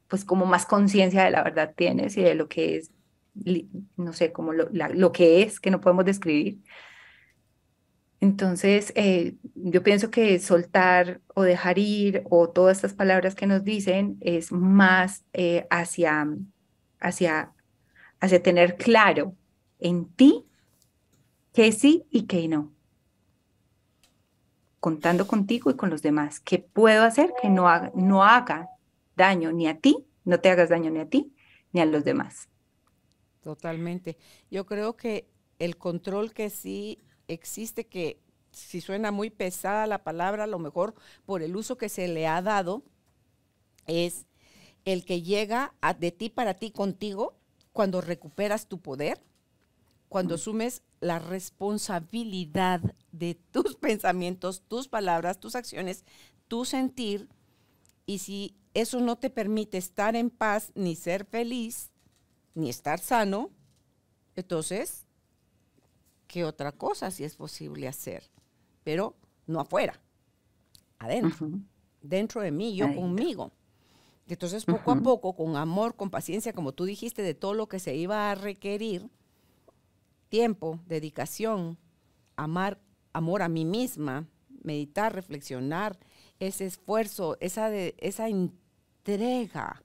pues como más conciencia de la verdad tienes y de lo que es, no sé, como lo, que es, que no podemos describir. Entonces, eh, yo pienso que soltar o dejar ir o todas estas palabras que nos dicen es más eh, hacia, hacia, hacia tener claro en ti qué sí y qué no. Contando contigo y con los demás. ¿Qué puedo hacer que no haga, no haga daño ni a ti, no te hagas daño ni a ti, ni a los demás. Totalmente. Yo creo que el control que sí existe, que si suena muy pesada la palabra, a lo mejor por el uso que se le ha dado, es el que llega de ti para ti contigo cuando recuperas tu poder, cuando asumes la responsabilidad de tus pensamientos, tus palabras, tus acciones, tu sentir, y si eso no te permite estar en paz, ni ser feliz, ni estar sano, entonces, ¿qué otra cosa si es posible hacer? Pero no afuera, adentro, dentro de mí, yo conmigo. Entonces, poco a poco, con amor, con paciencia, como tú dijiste, de todo lo que se iba a requerir, tiempo, dedicación, amar, amor a mí misma, meditar, reflexionar, ese esfuerzo, esa, esa entrega.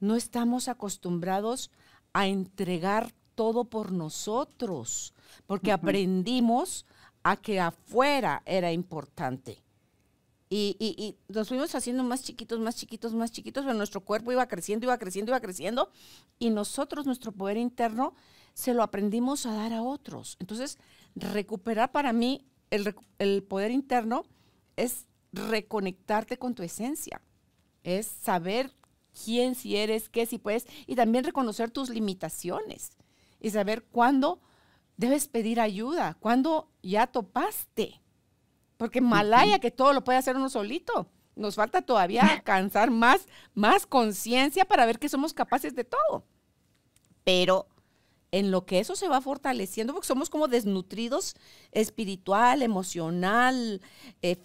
No estamos acostumbrados a entregar todo por nosotros, porque aprendimos a que afuera era importante. Y, nos fuimos haciendo más chiquitos, más chiquitos, más chiquitos, pero nuestro cuerpo iba creciendo, iba creciendo, iba creciendo, y nosotros, nuestro poder interno, se lo aprendimos a dar a otros. Entonces, recuperar para mí el poder interno es reconectarte con tu esencia, es saber quién si eres, qué si puedes, y también reconocer tus limitaciones y saber cuándo debes pedir ayuda, cuándo ya topaste. Porque malaya que todo lo puede hacer uno solito. Nos falta todavía alcanzar más, más conciencia para ver que somos capaces de todo. Pero en lo que eso se va fortaleciendo, porque somos como desnutridos espiritual, emocional, eh,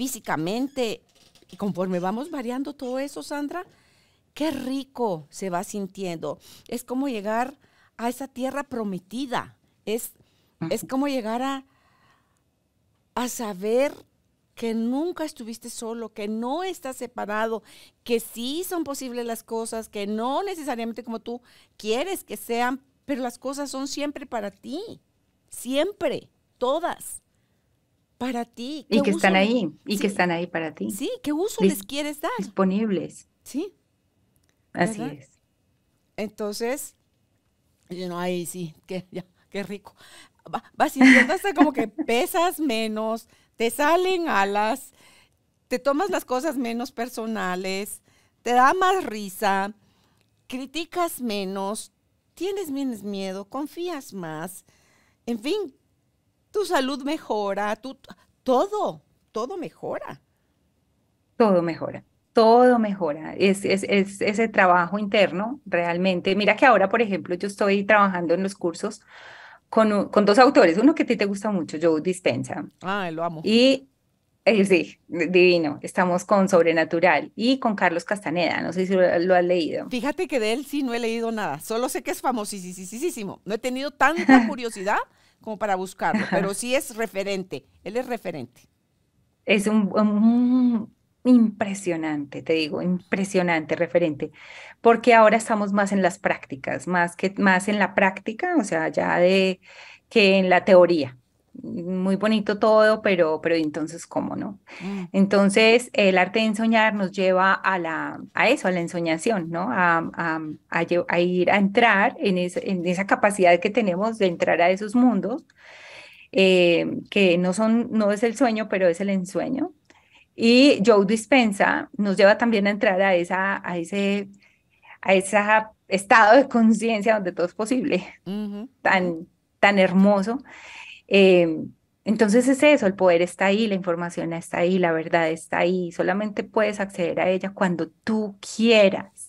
físicamente, y conforme vamos variando todo eso, Sandra, qué rico se va sintiendo. Es como llegar a esa tierra prometida. Es, es como llegar a, a saber que nunca estuviste solo, que no estás separado, que sí son posibles las cosas, que no necesariamente como tú quieres que sean, pero las cosas son siempre para ti, siempre, todas para ti. Y que están ahí, y que están ahí para ti. Sí, ¿qué uso les quieres dar? Disponibles. Sí. Así es. Entonces, ahí sí, qué rico. Vas va como que pesas menos, te salen alas, te tomas las cosas menos personales, te da más risa, criticas menos, tienes menos miedo, confías más. En fin, tu salud mejora, todo, todo mejora. Todo mejora, todo mejora. Es, es, es ese trabajo interno realmente. Mira que ahora, por ejemplo, yo estoy trabajando en los cursos con, dos autores, uno que a ti te gusta mucho, Joe Distenza. Ah, lo amo. Y eh, sí, divino. Estamos con Sobrenatural y con Carlos Castaneda. No sé si lo, lo, has leído. Fíjate que de él sí no he leído nada. Solo sé que es famosísimo. No he tenido tanta curiosidad como para buscarlo, pero sí es referente, él es referente. Es un, un, impresionante, te digo, impresionante referente, porque ahora estamos más en las prácticas, más que más en la práctica, o sea, ya de que en la teoría muy bonito todo, pero, pero entonces, ¿cómo no? Mm. Entonces, el arte de ensoñar nos lleva a, la, a eso, a la ensoñación, ¿no? A, a, ir a entrar en, en, esa capacidad que tenemos de entrar a esos mundos, eh, que no, son, no es el sueño, pero es el ensueño. Y Joe Dispensa nos lleva también a entrar a, esa, a ese a esa estado de conciencia donde todo es posible, tan, tan hermoso. Em, entonces es eso, el poder está ahí, la información está ahí, la verdad está ahí, solamente puedes acceder a ella cuando tú quieras.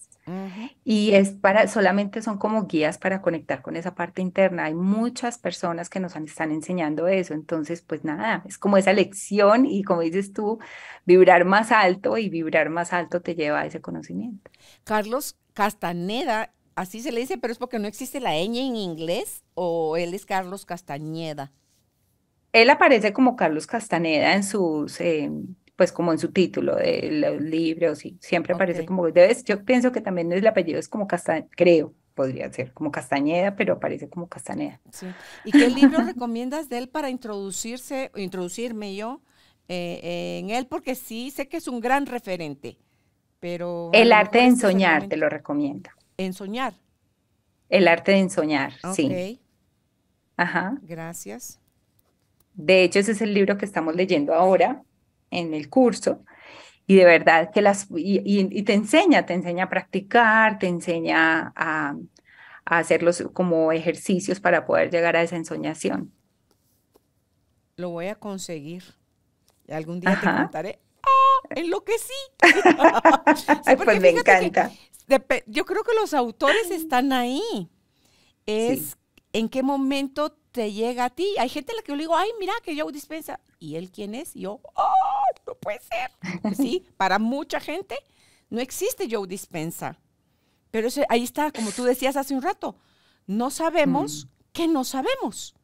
Y es para, solamente son como guías para conectar con esa parte interna. Hay muchas personas que nos están enseñando eso. Entonces, pues nada, es como esa lección y como dices tú, vibrar más alto y vibrar más alto te lleva a ese conocimiento. Carlos Castaneda, así se le dice, pero es porque no existe la ñ en inglés o él es Carlos Castañeda. Él aparece como Carlos Castaneda en sus, eh, pues como en su título de los libros, y siempre aparece como, debes, yo pienso que también el apellido es como Castaneda, creo, podría ser como Castañeda, pero aparece como Castaneda. Sí. ¿Y qué libro recomiendas de él para introducirse, introducirme yo eh, en él? Porque sí, sé que es un gran referente, pero... El arte de ensoñar, este te lo recomiendo. ¿Ensoñar? El arte de ensoñar, sí. Ajá. Gracias. De hecho, ese es el libro que estamos leyendo ahora en el curso. Y de verdad que las, y, te enseña, te enseña a practicar, te enseña a, hacerlos como ejercicios para poder llegar a esa ensoñación. Lo voy a conseguir. algún día te contaré. ¡Ah! que sí, pues me encanta. yo creo que los autores están ahí. Es en qué momento te llega a ti. Hay gente a la que yo le digo, ay, mira que Joe Dispensa. ¿Y él quién es? yo, oh, no puede ser. Pues sí, para mucha gente no existe Joe Dispensa. Pero ahí está, como tú decías hace un rato, no sabemos mm. que no sabemos.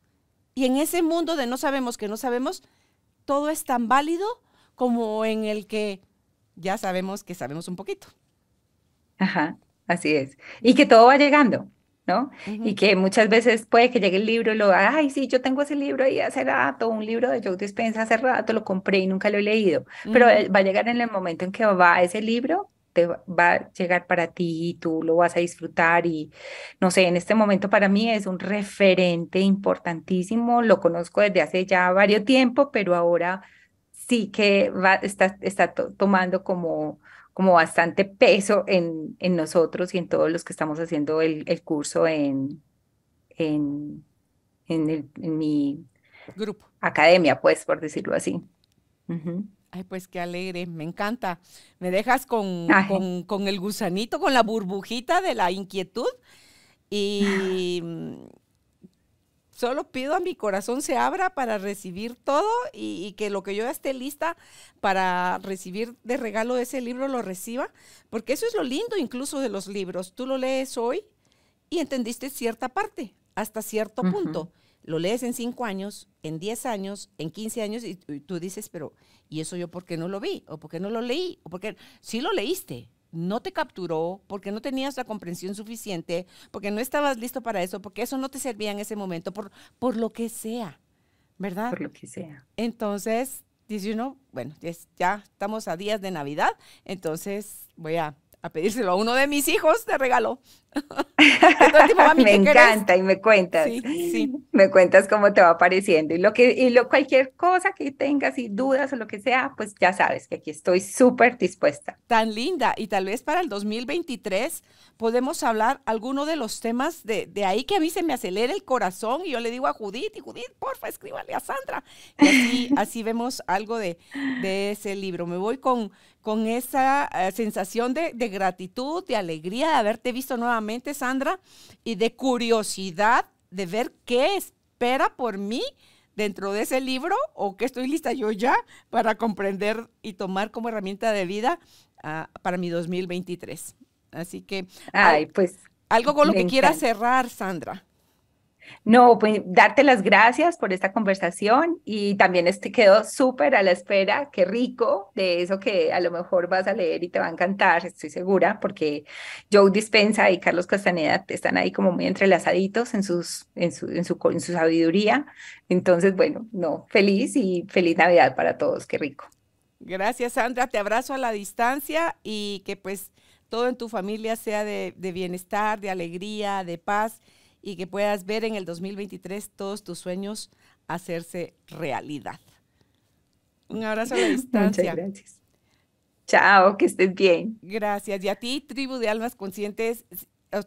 Y en ese mundo de no sabemos que no sabemos, todo es tan válido como en el que ya sabemos que sabemos un poquito. Ajá, así es. Y que todo va llegando. ¿no? Y que muchas veces puede que llegue el libro y lo, ay, sí, yo tengo ese libro ahí hace rato, un libro de Joe Dispenza hace rato, lo compré y nunca lo he leído, pero eh, va a llegar en el momento en que va ese libro, te va a llegar para ti y tú lo vas a disfrutar y, no sé, en este momento para mí es un referente importantísimo, lo conozco desde hace ya varios tiempo, pero ahora sí que va, está, está tomando como como bastante peso en, nosotros y en todos los que estamos haciendo el, curso en, en, mi grupo. Academia, pues, por decirlo así. Ay, pues qué alegre, me encanta. Me dejas con, con, con, el gusanito, con la burbujita de la inquietud. Y, solo pido a mi corazón se abra para recibir todo y, que lo que yo esté lista para recibir de regalo ese libro lo reciba, porque eso es lo lindo incluso de los libros. Tú lo lees hoy y entendiste cierta parte, hasta cierto punto. Lo lees en cinco años, en diez años, en quince años y, tú dices, pero ¿y eso yo por qué no lo vi? ¿O por qué no lo leí? ¿O por qué sí lo leíste? no te capturó, porque no tenías la comprensión suficiente, porque no estabas listo para eso, porque eso no te servía en ese momento, por, por lo que sea, ¿verdad? Por lo que sea. Entonces, dice uno, bueno, ya estamos a días de Navidad, entonces voy a, a pedírselo a uno de mis hijos de regalo, me encanta y me cuentas. Me cuentas cómo te va pareciendo. Y lo que, y lo, cualquier cosa que tengas y dudas o lo que sea, pues ya sabes que aquí estoy súper dispuesta. Tan linda. Y tal vez para el 2023 podemos hablar alguno de los temas de, ahí que a mí se me acelera el corazón. Y yo le digo a Judith, y Judith, porfa, escríbale a Sandra. Y así, vemos algo de, ese libro. Me voy con, con esa eh, sensación de, de gratitud, de alegría de haberte visto nuevamente Sandra, y de curiosidad de ver qué espera por mí dentro de ese libro o que estoy lista yo ya para comprender y tomar como herramienta de vida ah, para mi 2023. Así que... Ay, pues... Algo con lo que quiera cerrar, Sandra. No, pues darte las gracias por esta conversación y también este quedo súper a la espera, qué rico, de eso que a lo mejor vas a leer y te va a encantar, estoy segura, porque Joe Dispensa y Carlos Castaneda están ahí como muy entrelazaditos en, sus, en, su, sabiduría. Entonces, bueno, no, feliz y feliz Navidad para todos, qué rico. Gracias, Sandra, te abrazo a la distancia y que pues todo en tu familia sea de bienestar, de alegría, de paz y que puedas ver en el 2023 todos tus sueños hacerse realidad. Un abrazo a la distancia. gracias. Chao, que estés bien. Gracias. Y a ti, tribu de almas conscientes,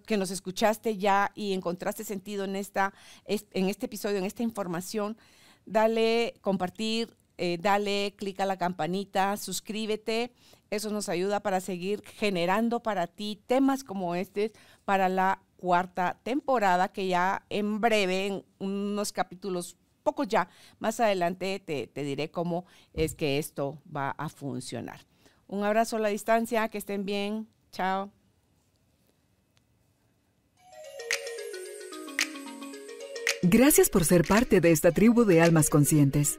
que nos escuchaste ya y encontraste sentido en, esta, en este episodio, en esta información, dale compartir, eh, dale clic a la campanita, suscríbete. Eso nos ayuda para seguir generando para ti temas como este, para la cuarta temporada que ya en breve, en unos capítulos pocos ya, más adelante te, te diré cómo es que esto va a funcionar. Un abrazo a la distancia, que estén bien, chao. Gracias por ser parte de esta tribu de almas conscientes.